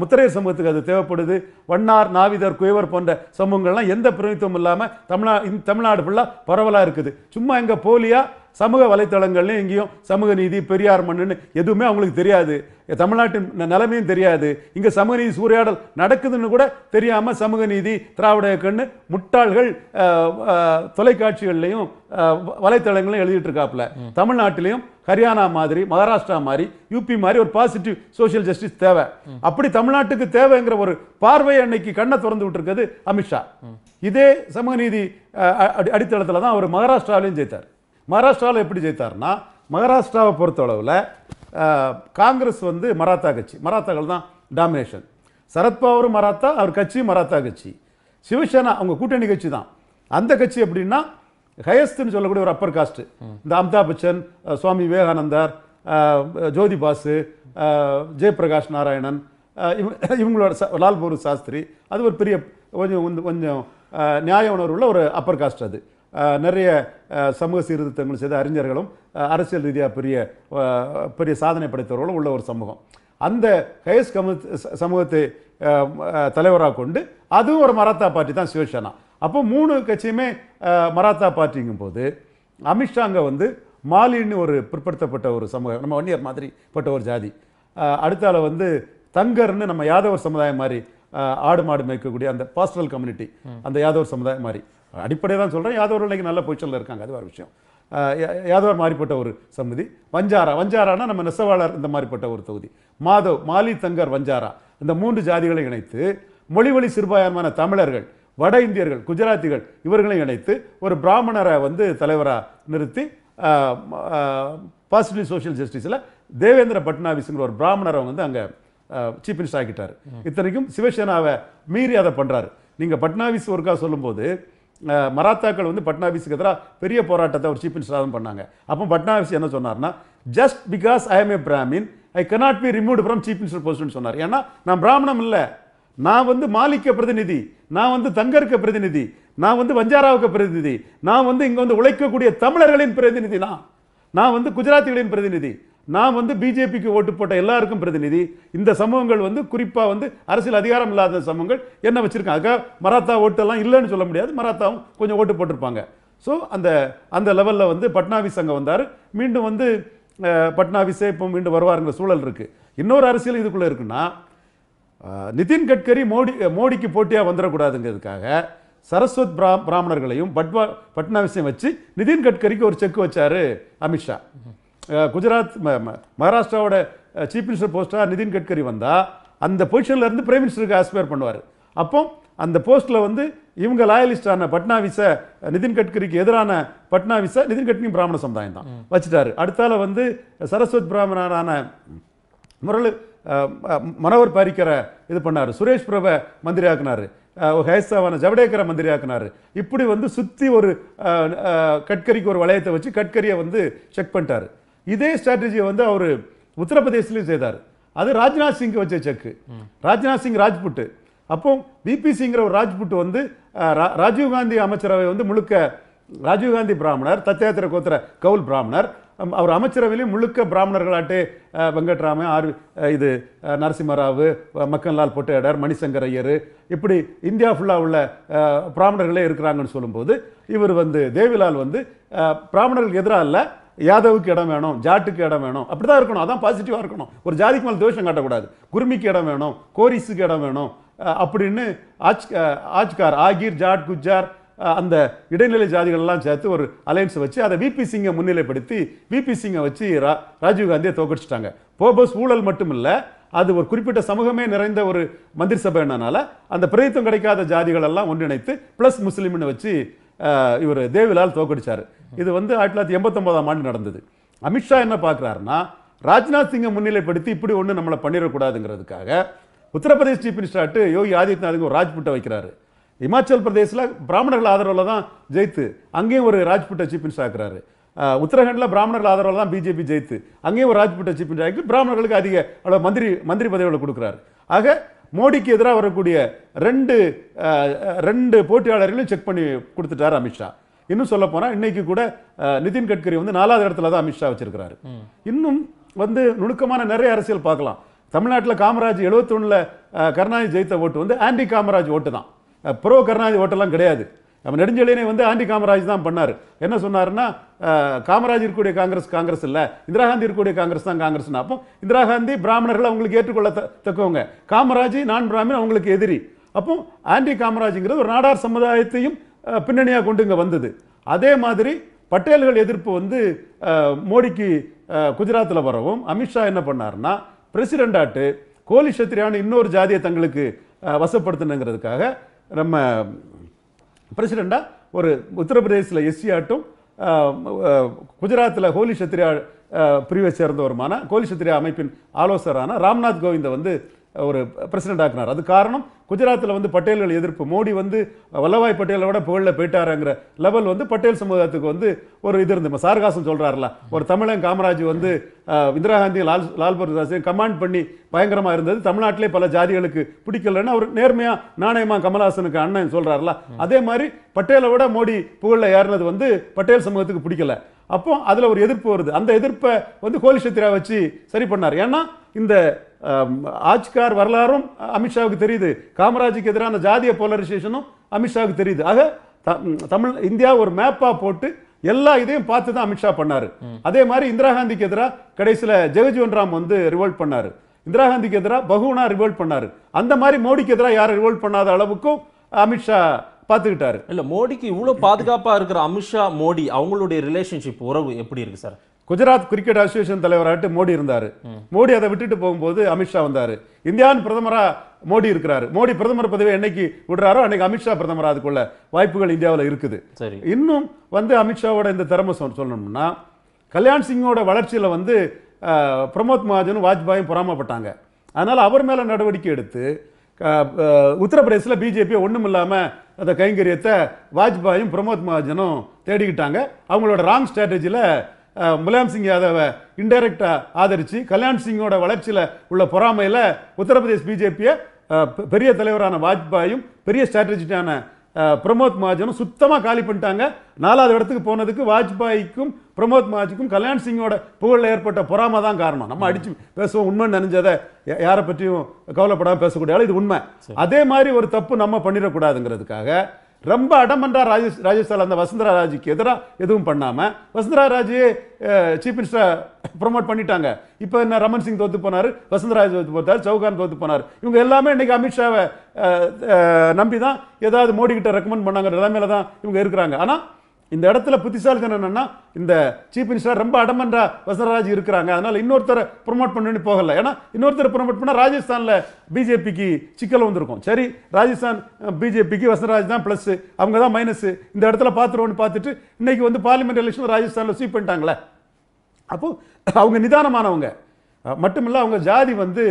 முத்திரையர் சமூகத்துக்கு அது தேவைப்படுது வண்ணார் நாவிதர் குயவர் போன்ற சமூகங்கள்லாம் எந்த பிரதித்துவம் இல்லாமல் தமிழ்நா தமிழ்நாடு ஃபுல்லாக பரவலாக இருக்குது சும்மா எங்கள் போலியாக சமூக வலைத்தளங்கள்லையும் எங்கேயும் சமூக நீதி பெரியார் மண்ணுன்னு எதுவுமே அவங்களுக்கு தெரியாது தமிழ்நாட்டின் நிலைமையும் தெரியாது இங்கே சமூக நீதி சூறையாடல் நடக்குதுன்னு கூட தெரியாமல் சமூக நீதி திராவிட இயக்கம்னு முட்டாள்கள் தொலைக்காட்சிகள்லையும் வலைத்தளங்களையும் எழுதிட்டு இருக்காப்புல தமிழ்நாட்டிலையும் ஹரியானா மாதிரி மகாராஷ்டிரா மாதிரி யூபி மாதிரி ஒரு பாசிட்டிவ் சோசியல் ஜஸ்டிஸ் தேவை அப்படி தமிழ்நாட்டுக்கு தேவைங்கிற ஒரு பார்வையை அன்னைக்கு கண்ணை திறந்து விட்டுருக்கிறது அமித்ஷா இதே சமூக நீதி அடித்தளத்தில் தான் அவர் மகாராஷ்டிராவிலையும் ஜெயித்தார் மகாராஷ்டிராவில் எப்படி ஜெயித்தார்னா மகாராஷ்டிராவை பொறுத்தளவில் காங்கிரஸ் வந்து மராத்தா கட்சி மராத்தாக்கள் தான் டாமினேஷன் சரத்பவரும் மராத்தா அவர் கட்சி மராத்தா கட்சி சிவசேனா அவங்க கூட்டணி கட்சி தான் அந்த கட்சி எப்படின்னா ஹையஸ்ட்னு சொல்லக்கூடிய ஒரு அப்பர் காஸ்ட்டு இந்த அமிதாப் பச்சன் சுவாமி விவேகானந்தர் ஜோதி பாசு ஜெயபிரகாஷ் நாராயணன் இவங்க இவங்களோட லால் லால்பூர் சாஸ்திரி அது ஒரு பெரிய கொஞ்சம் கொஞ்சம் நியாய உணர்வுள்ள ஒரு அப்பர் காஸ்ட் அது நிறைய சமூக சீர்திருத்தங்கள் செய்த அறிஞர்களும் அரசியல் ரீதியாக பெரிய பெரிய சாதனை படைத்தவர்களும் உள்ள ஒரு சமூகம் அந்த ஹையஸ்ட் கமு சமூகத்தை தலைவராக கொண்டு அதுவும் ஒரு மராத்தா பார்ட்டி தான் சிவசேனா அப்போ மூணு கட்சியுமே மராத்தா பார்ட்டிங்கும் போது அமித்ஷாங்க வந்து மாலின்னு ஒரு பிற்படுத்தப்பட்ட ஒரு சமூகம் நம்ம வன்னியர் மாதிரி பட்ட ஒரு ஜாதி அடுத்தால வந்து தங்கர்னு நம்ம யாதவர் சமுதாயம் மாதிரி ஆடு மாடு மேய்க்கக்கூடிய அந்த பாஸ்டரல் கம்யூனிட்டி அந்த யாதவர் சமுதாயம் மாதிரி அடிப்படையாக தான் சொல்கிறேன் யாதவர் இன்னைக்கு நல்ல பொசிஷனில் இருக்காங்க அது ஒரு விஷயம் யாதவர் மாறிப்பட்ட ஒரு சமுதி வஞ்சாரா வஞ்சாரானா நம்ம நெசவாளர் இந்த மாதிரிப்பட்ட ஒரு தொகுதி மாதவ் மாலி தங்கர் வஞ்சாரா இந்த மூன்று ஜாதிகளை இணைத்து மொழி வழி சிறுபாயமான தமிழர்கள் வட இந்தியர்கள் குஜராத்திகள் இவர்களையும் இணைத்து ஒரு பிராமணரை வந்து தலைவராக நிறுத்தி பாசிட்டிவ் சோஷியல் ஜஸ்டிஸில் தேவேந்திர பட்னாவிஸ்ங்கிற ஒரு பிராமணரை வந்து அங்கே சீஃப் மினிஸ்டர் ஆகிட்டார் இத்தனைக்கும் சிவசேனாவை மீறி அதை பண்ணுறாரு நீங்கள் பட்னாவிஸ் ஒருக்கா சொல்லும்போது மராத்தாக்கள் வந்து பட்னாவிஸுக்கு எதிராக பெரிய போராட்டத்தை ஒரு சீஃப் மினிஸ்டராக தான் பண்ணாங்க அப்போ பட்னாவிஸ் என்ன சொன்னார்னா just because I am a Brahmin I cannot be remove from chief minister போஸ்ட்னு சொன்னார் ஏன்னா நான் பிராமணம் இல்லை நான் வந்து மாலிக்க பிரதிநிதி நான் வந்து தங்கருக்க பிரதிநிதி நான் வந்து வஞ்சாராவுக்கு பிரதிநிதி நான் வந்து இங்கே வந்து உழைக்கக்கூடிய தமிழர்களின் பிரதிநிதி நான் நான் வந்து குஜராத்திகளின் பிரதிநிதி நான் வந்து பிஜேபிக்கு ஓட்டு போட்ட எல்லாருக்கும் பிரதிநிதி இந்த சமூகங்கள் வந்து குறிப்பாக வந்து அரசியல் அதிகாரம் இல்லாத சமூகங்கள் என்ன வச்சுருக்காங்க அதுக்காக மராத்தா ஓட்டெல்லாம் இல்லைன்னு சொல்ல முடியாது மராத்தாவும் கொஞ்சம் ஓட்டு போட்டிருப்பாங்க ஸோ அந்த அந்த லெவலில் வந்து பட்னாவிஸ் அங்கே வந்தார் மீண்டும் வந்து பட்னாவிஸே இப்போ மீண்டும் வருவாருங்கிற சூழல் இருக்குது இன்னொரு அரசியல் இதுக்குள்ளே இருக்குன்னா நிதின் கட்கரி மோடி மோடிக்கு போட்டியாக வந்துடக்கூடாதுங்கிறதுக்காக சரஸ்வத் பிரா பிராமணர்களையும் பட்வா பட்னாவிஸையும் வச்சு நிதின் கட்கரிக்கு ஒரு செக் வச்சார் அமித்ஷா குஜராத் மகாராஷ்டிராவோட சீஃப் மினிஸ்டர் போஸ்ட்டாக நிதின் கட்கரி வந்தால் அந்த பொசிஷன்லேருந்து பிரைம் மினிஸ்டருக்கு ஆஸ்பயர் பண்ணுவார் அப்போ அந்த போஸ்ட்டில் வந்து இவங்க லாயலிஸ்டான பட்னாவிஸை நிதின் கட்கரிக்கு எதிரான பட்னாவிஸை நிதின் கட்கரி பிராமண சமுதாயம் தான் வச்சுட்டாரு அடுத்தால வந்து சரஸ்வத் பிராமணரான முரளி மனோவர் பாரிக்கரை இது பண்ணார் சுரேஷ் பிரப மந்திரி ஆக்குனார் ஹேசாவான ஜவடேக்கரை மந்திரி ஆக்குனார் இப்படி வந்து சுற்றி ஒரு கட்கரிக்கு ஒரு வளையத்தை வச்சு கட்கரியை வந்து செக் பண்ணிட்டார் இதே ஸ்ட்ராட்டஜியை வந்து அவர் உத்தரப்பிரதேசிலையும் செய்தார் அது ராஜ்நாத் சிங்க்கு வச்ச செக்கு ராஜ்நாத் சிங் ராஜ்புட்டு அப்போ சிங்கிற ஒரு ராஜ்புட் வந்து ராஜீவ்காந்தி அமைச்சரவை வந்து முழுக்க ராஜீவ்காந்தி பிராமணர் தத்தயாத்திர கோத்திர கவுல் பிராமணர் அவர் அமைச்சரவையிலையும் முழுக்க பிராமணர்களாட்டே வெங்கட்ராமன் ஆர் இது நரசிம்மராவு மக்கன்லால் பொட்டையடர் மணிசங்கர் ஐயர் இப்படி இந்தியா ஃபுல்லாக உள்ள பிராமணர்களே இருக்கிறாங்கன்னு சொல்லும்போது இவர் வந்து தேவிலால் வந்து பிராமணர்களுக்கு எதிராக இல்லை யாதவுக்கு இடம் வேணும் ஜாட்டுக்கு இடம் வேணும் அப்படி தான் இருக்கணும் அதான் பாசிட்டிவாக இருக்கணும் ஒரு ஜாதிக்கு மேலே தோஷம் காட்டக்கூடாது குருமிக்கு இடம் வேணும் கோரிஸுக்கு இடம் வேணும் அப்படின்னு ஆஜ் ஆஜ்கார் ஆகிர் ஜாட் குஜார் அந்த இடைநிலை ஜாதிகள்லாம் சேர்த்து ஒரு அலையன்ஸை வச்சு அதை விபி சிங்கை முன்னிலைப்படுத்தி விபி சிங்கை வச்சு ரா ராஜீவ்காந்தியை தோக்கடிச்சிட்டாங்க போபோஸ் ஊழல் மட்டும் இல்லை அது ஒரு குறிப்பிட்ட சமூகமே நிறைந்த ஒரு மந்திரி சபைனால அந்த பிரதித்தம் கிடைக்காத ஜாதிகளெல்லாம் ஒன்றிணைத்து ப்ளஸ் முஸ்லீம்னு வச்சு இவர் தேவிலால் தோக்கடிச்சார் இது வந்து ஆயிரத்தி தொள்ளாயிரத்தி எண்பத்தொம்பதாம் ஆண்டு நடந்தது அமித்ஷா என்ன பார்க்குறாருன்னா ராஜ்நாத் சிங்கை முன்னிலைப்படுத்தி இப்படி ஒன்று நம்மளை பண்ணிடக்கூடாதுங்கிறதுக்காக உத்தரப்பிரதேஷ் சீஃப் மினிஸ்டர்ட்டு யோகி ஆதித்யநாத் ஒரு ராஜ்புட்டை வைக்கிறாரு இமாச்சல் பிரதேசில் பிராமணர்கள் ஆதரவில் தான் ஜெயித்து அங்கேயும் ஒரு ராஜ்புட்டை சீஃப் மினிஸ்டர் ஆக்குறாரு உத்தரகாண்டில் பிராமணர்கள் ஆதரவில் தான் பிஜேபி ஜெயித்து அங்கேயும் ஒரு ராஜ்புட்டை சீஃப் மினிஸ்டர் ஆக்கி பிராமணர்களுக்கு அதிக அளவு மந்திரி மந்திரி பதவிகளை கொடுக்குறாரு ஆக மோடிக்கு எதிராக வரக்கூடிய ரெண்டு ரெண்டு போட்டியாளர்களையும் செக் பண்ணி கொடுத்துட்டார் அமித்ஷா இன்னும் சொல்ல போனால் இன்னைக்கு கூட நிதின் கட்கரி வந்து நாலாவது இடத்துல தான் அமித்ஷா வச்சிருக்கிறாரு இன்னும் வந்து நுணுக்கமான நிறைய அரசியல் பார்க்கலாம் தமிழ்நாட்டில் காமராஜ் எழுபத்தொன்னில் கருணாநிதி ஜெயித்த ஓட்டு வந்து ஆன்டி காமராஜ் ஓட்டு தான் ப்ரோ கருணாநிதி ஓட்டெல்லாம் கிடையாது நம்ம நெடுஞ்செழியனை வந்து ஆண்டி காமராஜ் தான் பண்ணார் என்ன சொன்னார்னா காமராஜ் இருக்கக்கூடிய காங்கிரஸ் காங்கிரஸ் இல்லை இந்திரா காந்தி இருக்கக்கூடிய காங்கிரஸ் தான் காங்கிரஸ்னு அப்போ இந்திரா காந்தி பிராமணர்கள் அவங்களுக்கு ஏற்றுக்கொள்ள தக்கவங்க காமராஜ் நான் பிராமின் அவங்களுக்கு எதிரி அப்போ ஆண்டி காமராஜுங்கிறது ஒரு நாடார் சமுதாயத்தையும் பின்னணியாக கொண்டு இங்கே வந்தது அதே மாதிரி பட்டேல்கள் எதிர்ப்பு வந்து மோடிக்கு குஜராத்தில் வரவும் அமித்ஷா என்ன பண்ணார்னா பிரசிடண்டாட்டு கோலி சத்திரியான இன்னொரு ஜாதியை தங்களுக்கு வசப்படுத்தணுங்கிறதுக்காக நம்ம பிரசிடெண்ட்டாக ஒரு உத்தரப்பிரதேசில் எஸ்சி ஆட்டும் குஜராத்தில் ஹோலி சத்திரியா பிரிவை சேர்ந்தவருமான கோலி சத்திரியா அமைப்பின் ஆலோசகரான ராம்நாத் கோவிந்தை வந்து ஒரு பிரசிடென்ட் ஆக்கினார் அது காரணம் குஜராத்தில் வந்து பட்டேல்கள் எதிர்ப்பு மோடி வந்து வல்லபாய் பட்டேலை விட புகழில் போயிட்டாருங்கிற லெவல் வந்து பட்டேல் சமுதாயத்துக்கு வந்து ஒரு இது இருந்து சார்காசம் சொல்கிறாரில்ல ஒரு தமிழன் காமராஜ் வந்து இந்திரா காந்தி லால் லால் பகதூர் கமாண்ட் பண்ணி பயங்கரமாக இருந்தது தமிழ்நாட்டிலே பல ஜாதிகளுக்கு பிடிக்கலன்னு அவர் நேர்மையாக நாணயமாக கமல்ஹாசனுக்கு அண்ணன் சொல்கிறாருல அதே மாதிரி பட்டேலை விட மோடி புகழில் ஏறினது வந்து பட்டேல் சமூகத்துக்கு பிடிக்கல அப்போ அதில் ஒரு எதிர்ப்பு வருது அந்த எதிர்ப்பை வந்து கோலிஷத்திரா வச்சு சரி பண்ணார் ஏன்னா இந்த ஆஜ்கார் வரலாறும் அமித்ஷாவுக்கு தெரியுது காமராஜுக்கு எதிரான ஜாதிய போலரிசேஷனும் அமித்ஷாவுக்கு தெரியுது ஆக தமிழ் இந்தியா ஒரு மேப்பா போட்டு எல்லா இதையும் பார்த்து தான் அமித்ஷா பண்ணாரு அதே மாதிரி இந்திரா காந்திக்கு எதிராக கடைசியில் ஜெகஜீவன் ராம் வந்து ரிவோல்ட் பண்ணாரு இந்திரா காந்திக்கு எதிராக பகுனா ரிவோல்ட் பண்ணாரு அந்த மாதிரி மோடிக்கு எதிராக யாரும் ரிவோல்ட் பண்ணாத அளவுக்கும் அமித்ஷா பார்த்துக்கிட்டாரு இல்லை மோடிக்கு இவ்வளோ பாதுகாப்பாக இருக்கிற அமித்ஷா மோடி அவங்களுடைய ரிலேஷன்ஷிப் உறவு எப்படி இருக்கு சார் குஜராத் கிரிக்கெட் அசோசியேஷன் தலைவராகிட்டு மோடி இருந்தார் மோடி அதை விட்டுட்டு போகும்போது அமித்ஷா வந்தார் இந்தியாவின் பிரதமராக மோடி இருக்கிறார் மோடி பிரதமர் பதவியை என்னைக்கு விடுறாரோ அன்னைக்கு அமித்ஷா பிரதமர் அதுக்குள்ள வாய்ப்புகள் இந்தியாவில் இருக்குது சரி இன்னும் வந்து அமித்ஷாவோட இந்த திறமை சொல்லணும்னா கல்யாண் சிங்கோட வளர்ச்சியில் வந்து பிரமோத் மகாஜனும் வாஜ்பாயும் பொறாமப்பட்டாங்க அதனால் அவர் மேலே நடவடிக்கை எடுத்து உத்தரப்பிரதேசில் பிஜேபி ஒன்றும் இல்லாமல் அந்த கைங்கரியத்தை வாஜ்பாயும் பிரமோத் மகாஜனும் தேடிக்கிட்டாங்க அவங்களோட ராங் ஸ்ட்ராட்டஜியில் முலாயம் சிங் யாதவை இன்டைரக்டாக ஆதரித்து கல்யாண் சிங்கோட வளர்ச்சியில் உள்ள பொறாமையில் உத்தரப்பிரதேஷ் பிஜேபியை பெரிய தலைவரான வாஜ்பாயும் பெரிய ஸ்ட்ராட்டஜிட்டான பிரமோத் மாஜனும் சுத்தமாக காலி பண்ணிட்டாங்க நாலாவது இடத்துக்கு போனதுக்கு வாஜ்பாய்க்கும் பிரமோத் மாஜிக்கும் கல்யாண் சிங்கோட புகழில் ஏற்பட்ட பொறாமை தான் காரணம் நம்ம அடிச்சு பேசுவோம் உண்மை நினைஞ்சதை யாரை பற்றியும் கவலைப்படாமல் பேசக்கூடிய ஆள் இது உண்மை அதே மாதிரி ஒரு தப்பு நம்ம பண்ணிடக்கூடாதுங்கிறதுக்காக ரொம்ப அடமன்றா ராஜேஷ் ராஜேஷால் அந்த வசுந்தரா ராஜுக்கு எதிராக எதுவும் பண்ணாமல் வசுந்தரா ராஜே சீஃப் மினிஸ்டரை ப்ரொமோட் பண்ணிட்டாங்க இப்போ என்ன ரமன் சிங் தோத்து போனார் வசுந்தராஜ் தோத்து போனார் சௌகான் தோத்து போனார் இவங்க எல்லாமே இன்றைக்கி அமித்ஷாவை நம்பி தான் ஏதாவது மோடி கிட்டே ரெக்கமெண்ட் பண்ணாங்க நிலைமையில தான் இவங்க இருக்கிறாங்க ஆனால் இந்த இடத்துல புத்திசாலித்தனம் என்னன்னா இந்த சீஃப் மினிஸ்டர் ரொம்ப அடமன்றா வசராஜ் இருக்கிறாங்க அதனால இன்னொருத்தரை ப்ரொமோட் பண்ணுன்னு போகல ஏன்னா இன்னொருத்தர் ப்ரொமோட் பண்ணால் ராஜஸ்தானில் பிஜேபிக்கு சிக்கல் வந்திருக்கும் சரி ராஜஸ்தான் பிஜேபிக்கு வசராஜ் தான் ப்ளஸ் அவங்க தான் மைனஸ் இந்த இடத்துல பார்த்துருவோன்னு பார்த்துட்டு இன்னைக்கு வந்து பார்லிமெண்ட் எலெக்ஷன் ராஜஸ்தானில் ஸ்வீப் பண்ணிட்டாங்களே அப்போது அவங்க நிதானமானவங்க மட்டுமில்ல அவங்க ஜாதி வந்து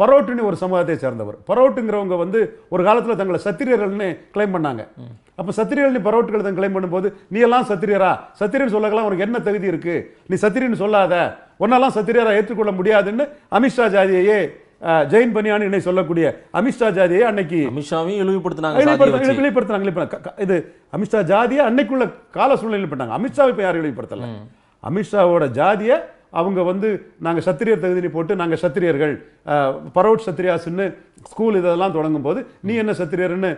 பரோட்டுன்னு ஒரு சமூகத்தை சேர்ந்தவர் பரோட்டுங்கிறவங்க வந்து ஒரு காலத்தில் தங்களை சத்திரியர்கள்னு கிளைம் பண்ணாங்க அப்போ சத்திரியர்கள் பரோட்டுகள் தான் கிளைம் பண்ணும்போது நீ எல்லாம் சத்திரியரா சத்திரியன் சொல்லக்கெல்லாம் உனக்கு என்ன தகுதி இருக்குது நீ சத்திரியன் சொல்லாத ஒன்னெல்லாம் சத்திரியராக ஏற்றுக்கொள்ள முடியாதுன்னு அமித்ஷா ஜாதியையே ஜெயின் பனியான் சொல்லக்கூடிய அமித்ஷா ஜாதியை அன்னைக்கு அமித்ஷாவையும் இழிவுபடுத்தினாங்க இழிவுபடுத்தினாங்க இது அமித்ஷா ஜாதியை அன்னைக்குள்ள கால சூழ்நிலை பண்ணாங்க அமித்ஷாவை இப்போ யாரும் இழிவுபடுத்தல அமித்ஷாவோட ஜாதியை அவங்க வந்து நாங்கள் சத்திரியர் தகுதினி போட்டு நாங்கள் சத்திரியர்கள் பரோட் சத்திரியாஸ்ன்னு ஸ்கூல் இதெல்லாம் தொடங்கும் போது நீ என்ன சத்திரியர்னு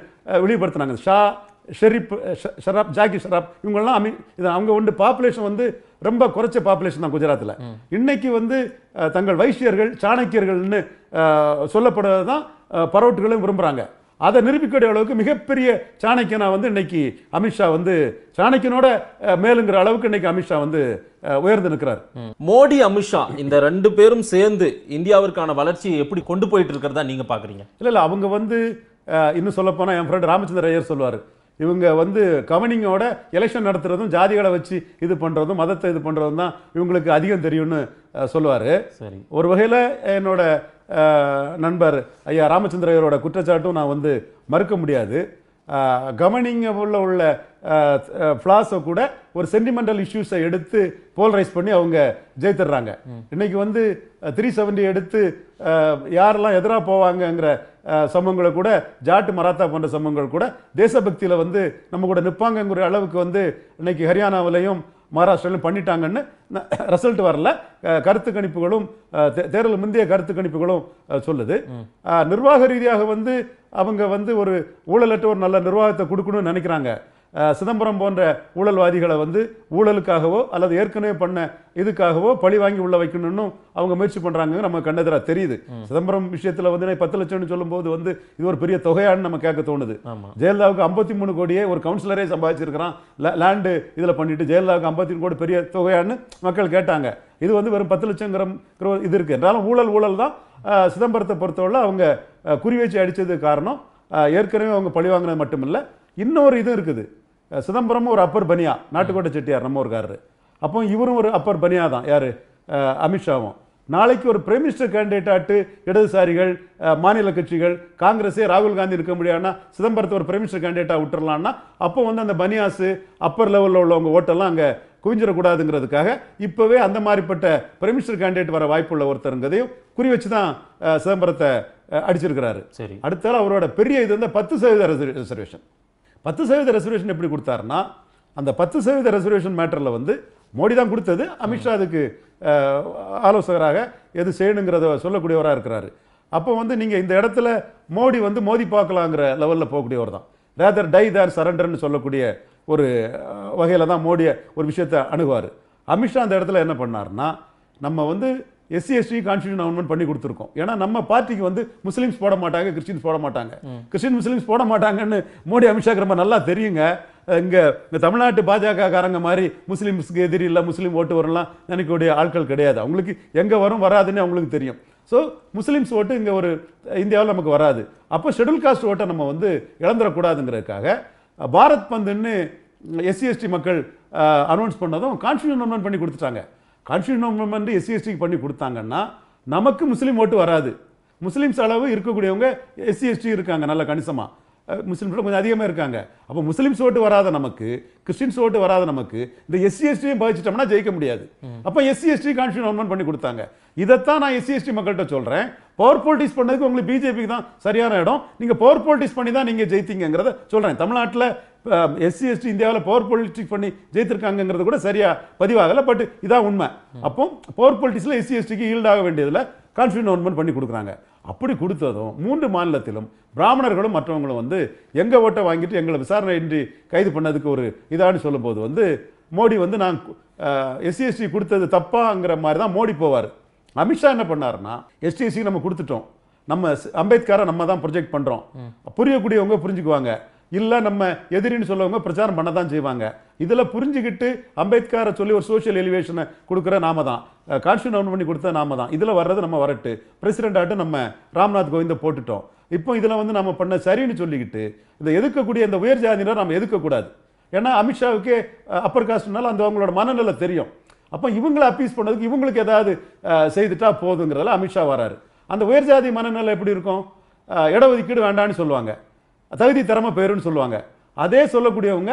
வெளிப்படுத்தினாங்க ஷா ஷெரீப் ஷராப் ஜாக்கி ஷராப் இவங்கெல்லாம் அமி இது அவங்க உண்டு பாப்புலேஷன் வந்து ரொம்ப குறைச்ச பாப்புலேஷன் தான் குஜராத்தில் இன்னைக்கு வந்து தங்கள் வைசியர்கள் சாணக்கியர்கள்னு சொல்லப்படுறது தான் பரோட்டுகளும் விரும்புகிறாங்க அதை நிரூபிக்கக்கூடிய அளவுக்கு மிகப்பெரிய சாணக்கியனா வந்து இன்னைக்கு அமித்ஷா வந்து சாணக்கியனோட மேலுங்கிற அளவுக்கு இன்னைக்கு அமித்ஷா வந்து உயர்ந்து நிற்கிறார் மோடி அமித்ஷா இந்த ரெண்டு பேரும் சேர்ந்து இந்தியாவிற்கான வளர்ச்சியை எப்படி கொண்டு போயிட்டு இருக்கிறதா நீங்க பாக்குறீங்க இல்லை இல்லை அவங்க வந்து இன்னும் சொல்ல என் ஃப்ரெண்ட் ராமச்சந்திர ஐயர் சொல்லுவார் இவங்க வந்து கவனிங்கோட எலெக்ஷன் நடத்துறதும் ஜாதிகளை வச்சு இது பண்ணுறதும் மதத்தை இது பண்ணுறதும் தான் இவங்களுக்கு அதிகம் தெரியும்னு சொல்லுவார் ஒரு வகையில் என்னோட நண்பர் ஐயா ஐயரோட குற்றச்சாட்டும் நான் வந்து மறுக்க முடியாது கவனிங்கபுள்ள உள்ள ஃப்ளாஸை கூட ஒரு சென்டிமெண்டல் இஷ்யூஸை எடுத்து போலரைஸ் பண்ணி அவங்க ஜெயித்துடுறாங்க இன்னைக்கு வந்து த்ரீ செவன்டி எடுத்து யாரெல்லாம் எதிராக போவாங்கங்கிற சமூகங்களை கூட ஜாட்டு மராத்தா போன்ற சமூகங்கள் கூட தேசபக்தியில் வந்து நம்ம கூட நிற்பாங்கங்கிற அளவுக்கு வந்து இன்னைக்கு ஹரியானாவிலையும் மகாராஷ்டிராவிலும் பண்ணிட்டாங்கன்னு ரிசல்ட் வரல கருத்து கணிப்புகளும் தேர்தல் முந்தைய கருத்து கணிப்புகளும் சொல்லுது நிர்வாக ரீதியாக வந்து அவங்க வந்து ஒரு ஊழலற்ற ஒரு நல்ல நிர்வாகத்தை கொடுக்கணும்னு நினைக்கிறாங்க சிதம்பரம் போன்ற ஊழல்வாதிகளை வந்து ஊழலுக்காகவோ அல்லது ஏற்கனவே பண்ண இதுக்காகவோ பழி வாங்கி உள்ள வைக்கணும்னு அவங்க முயற்சி பண்றாங்க நம்ம கண்ணெதிராக தெரியுது சிதம்பரம் விஷயத்தில் வந்து பத்து லட்சம்னு சொல்லும்போது வந்து இது ஒரு பெரிய தொகையான்னு நம்ம கேட்க தோணுது ஜெயலலிதாவுக்கு ஐம்பத்தி மூணு கோடியே ஒரு கவுன்சிலரே சம்பாதிச்சிருக்கிறான் லேண்டு இதில் பண்ணிட்டு ஜெயலலிதாவுக்கு ஐம்பத்தி மூணு கோடி பெரிய தொகையான்னு மக்கள் கேட்டாங்க இது வந்து வெறும் பத்து லட்சங்கிற இது இருக்குது என்றாலும் ஊழல் ஊழல் தான் சிதம்பரத்தை பொறுத்தவரை அவங்க குறிவைச்சு அடித்தது காரணம் ஏற்கனவே அவங்க பழி வாங்கினது மட்டுமில்லை இன்னொரு இது இருக்குது சிதம்பரமும் ஒரு அப்பர் பனியா நாட்டுக்கோட்டை செட்டியார் நம்ம காரரு அப்போ இவரும் ஒரு அப்பர் பனியா தான் யார் அமித்ஷாவும் நாளைக்கு ஒரு பிரைம் மினிஸ்டர் கேண்டிடேட்டாட்டு இடதுசாரிகள் மாநில கட்சிகள் காங்கிரஸே ராகுல் காந்தி இருக்க முடியாதுன்னா சிதம்பரத்தை ஒரு பிரைம் மினிஸ்டர் கேண்டிடேட்டாக விட்டுறலாம்னா அப்போ வந்து அந்த பனியாசு அப்பர் லெவலில் உள்ளவங்க ஓட்டெல்லாம் அங்கே குவிஞ்சிடக்கூடாதுங்கிறதுக்காக இப்போவே அந்த மாதிரிப்பட்ட பிரைம் மினிஸ்டர் கேண்டிடேட் வர வாய்ப்புள்ள ஒருத்தருங்கிறதையும் குறி வச்சு தான் சிதம்பரத்தை அடிச்சிருக்கிறாரு சரி அடுத்தால அவரோட பெரிய இது வந்து பத்து சதவீத ரிசர்வேஷன் பத்து சதவீத ரெசர்வேஷன் எப்படி கொடுத்தாருன்னா அந்த பத்து சதவீத ரெசர்வேஷன் மேட்டரில் வந்து மோடி தான் கொடுத்தது அமித்ஷா அதுக்கு ஆலோசகராக எது செய்யணுங்கிறத சொல்லக்கூடியவராக இருக்கிறாரு அப்போ வந்து நீங்கள் இந்த இடத்துல மோடி வந்து மோதி பார்க்கலாங்கிற லெவலில் போகக்கூடியவர் தான் ரேதர் டை தேர் சரண்டர்னு சொல்லக்கூடிய ஒரு வகையில் தான் மோடியை ஒரு விஷயத்தை அணுகுவார் அமித்ஷா அந்த இடத்துல என்ன பண்ணார்னா நம்ம வந்து எஸ்சி எஸ்டி கான்ஸ்டியூஷன் அமெண்ட்மெண்ட் பண்ணி கொடுத்துருக்கோம் ஏன்னா நம்ம பார்ட்டிக்கு வந்து முஸ்லீம்ஸ் போட மாட்டாங்க கிறிஸ்டின்ஸ் போட மாட்டாங்க கிறிஸ்டின் முஸ்லீம்ஸ் போட மாட்டாங்கன்னு மோடி அமித்ஷாக்கு ரொம்ப நல்லா தெரியுங்க இங்கே இந்த தமிழ்நாட்டு காரங்க மாதிரி முஸ்லீம்ஸ்க்கு எதிரி முஸ்லீம் ஓட்டு வரலாம் நினைக்கக்கூடிய ஆட்கள் கிடையாது அவங்களுக்கு எங்கே வரும் வராதுன்னு அவங்களுக்கு தெரியும் ஸோ முஸ்லீம்ஸ் ஓட்டு இங்கே ஒரு இந்தியாவில் நமக்கு வராது அப்போ ஷெடியூல் காஸ்ட் ஓட்டை நம்ம வந்து இழந்துடக்கூடாதுங்கிறதுக்காக பாரத் பந்துன்னு எஸ்சி எஸ்டி மக்கள் அனௌன்ஸ் பண்ணதும் கான்ஸ்டியூஷன் அனௌன்ஸ் பண்ணி கொடுத்துட்டாங்க கான்ஸ்டியூஷன் வந்து எஸ்சிஎஸ்டிக்கு பண்ணி கொடுத்தாங்கன்னா நமக்கு முஸ்லீம் ஓட்டு வராது முஸ்லீம்ஸ் அளவு இருக்கக்கூடியவங்க எஸ்சி எஸ்டி இருக்காங்க நல்ல கணிசமாக முஸ்லீம்ஸோட கொஞ்சம் அதிகமாக இருக்காங்க அப்போ முஸ்லீம்ஸ் ஓட்டு வராத நமக்கு கிறிஸ்டின்ஸ் ஓட்டு வராத நமக்கு இந்த எஸ்சி எஸ்டியும் பகிச்சிட்டோம்னா ஜெயிக்க முடியாது அப்போ எஸ்சி எஸ்டி கான்ஸ்டியூஷன் பண்ணி கொடுத்தாங்க இதைத்தான் நான் எஸ்சி எஸ்டி மக்கள்கிட்ட சொல்கிறேன் பவர் பொலிட்டிக்ஸ் பண்ணதுக்கு உங்களுக்கு பிஜேபிக்கு தான் சரியான இடம் நீங்கள் பவர் பொலிட்டிக்ஸ் பண்ணி தான் நீங்கள் ஜெயித்தீங்கிறத சொல்கிறேன் தமிழ்நாட்டில் எஸ்சி எஸ்டி இந்தியாவில் பவர் போலிட்டிக் பண்ணி ஜெயித்திருக்காங்கிறத கூட சரியாக பதிவாகலை பட் இதான் உண்மை அப்போ பவர் பொலிட்டிக்ஸில் எஸ்சி எஸ்டிக்கு ஈல்டாக வேண்டியதில் கான்ஸ்டியூன் கவர்மெண்ட் பண்ணி கொடுக்குறாங்க அப்படி கொடுத்ததும் மூன்று மாநிலத்திலும் பிராமணர்களும் மற்றவங்களும் வந்து எங்கள் ஓட்டை வாங்கிட்டு எங்களை விசாரணையின்றி கைது பண்ணதுக்கு ஒரு இதான்னு சொல்லும்போது வந்து மோடி வந்து நான் எஸ்டி கொடுத்தது தப்பாங்கிற மாதிரி தான் மோடி போவார் அமித்ஷா என்ன பண்ணாருன்னா எஸ்டிசி நம்ம கொடுத்துட்டோம் நம்ம அம்பேத்கரை நம்ம தான் ப்ரொஜெக்ட் பண்ணுறோம் புரியக்கூடியவங்க புரிஞ்சுக்குவாங்க இல்லை நம்ம எதிரின்னு சொல்லவங்க பிரச்சாரம் பண்ண தான் செய்வாங்க இதில் புரிஞ்சுக்கிட்டு அம்பேத்கரை சொல்லி ஒரு சோஷியல் எலிவேஷனை கொடுக்குற நாம தான் கான்ஸ்டியூன் பண்ணி கொடுத்த நாம தான் இதில் வர்றது நம்ம வரட்டு பிரசிடென்ட் ஆகிட்டு நம்ம ராம்நாத் கோவிந்தை போட்டுட்டோம் இப்போ இதில் வந்து நம்ம பண்ண சரின்னு சொல்லிக்கிட்டு இதை எதிர்க்கக்கூடிய இந்த உயர் ஜாதியினர் நம்ம எதிர்க்கக்கூடாது ஏன்னா அமித்ஷாவுக்கு அப்பர் காஸ்ட்னால அந்த அவங்களோட மனநிலை தெரியும் அப்போ இவங்களை அப்பீஸ் பண்ணதுக்கு இவங்களுக்கு ஏதாவது செய்துட்டா போதுங்கிறதுல அமித்ஷா வராரு அந்த உயர் ஜாதி மனநிலை எப்படி இருக்கும் இடஒதுக்கீடு வேண்டான்னு சொல்லுவாங்க தகுதி திறமை பேருன்னு சொல்லுவாங்க அதே சொல்லக்கூடியவங்க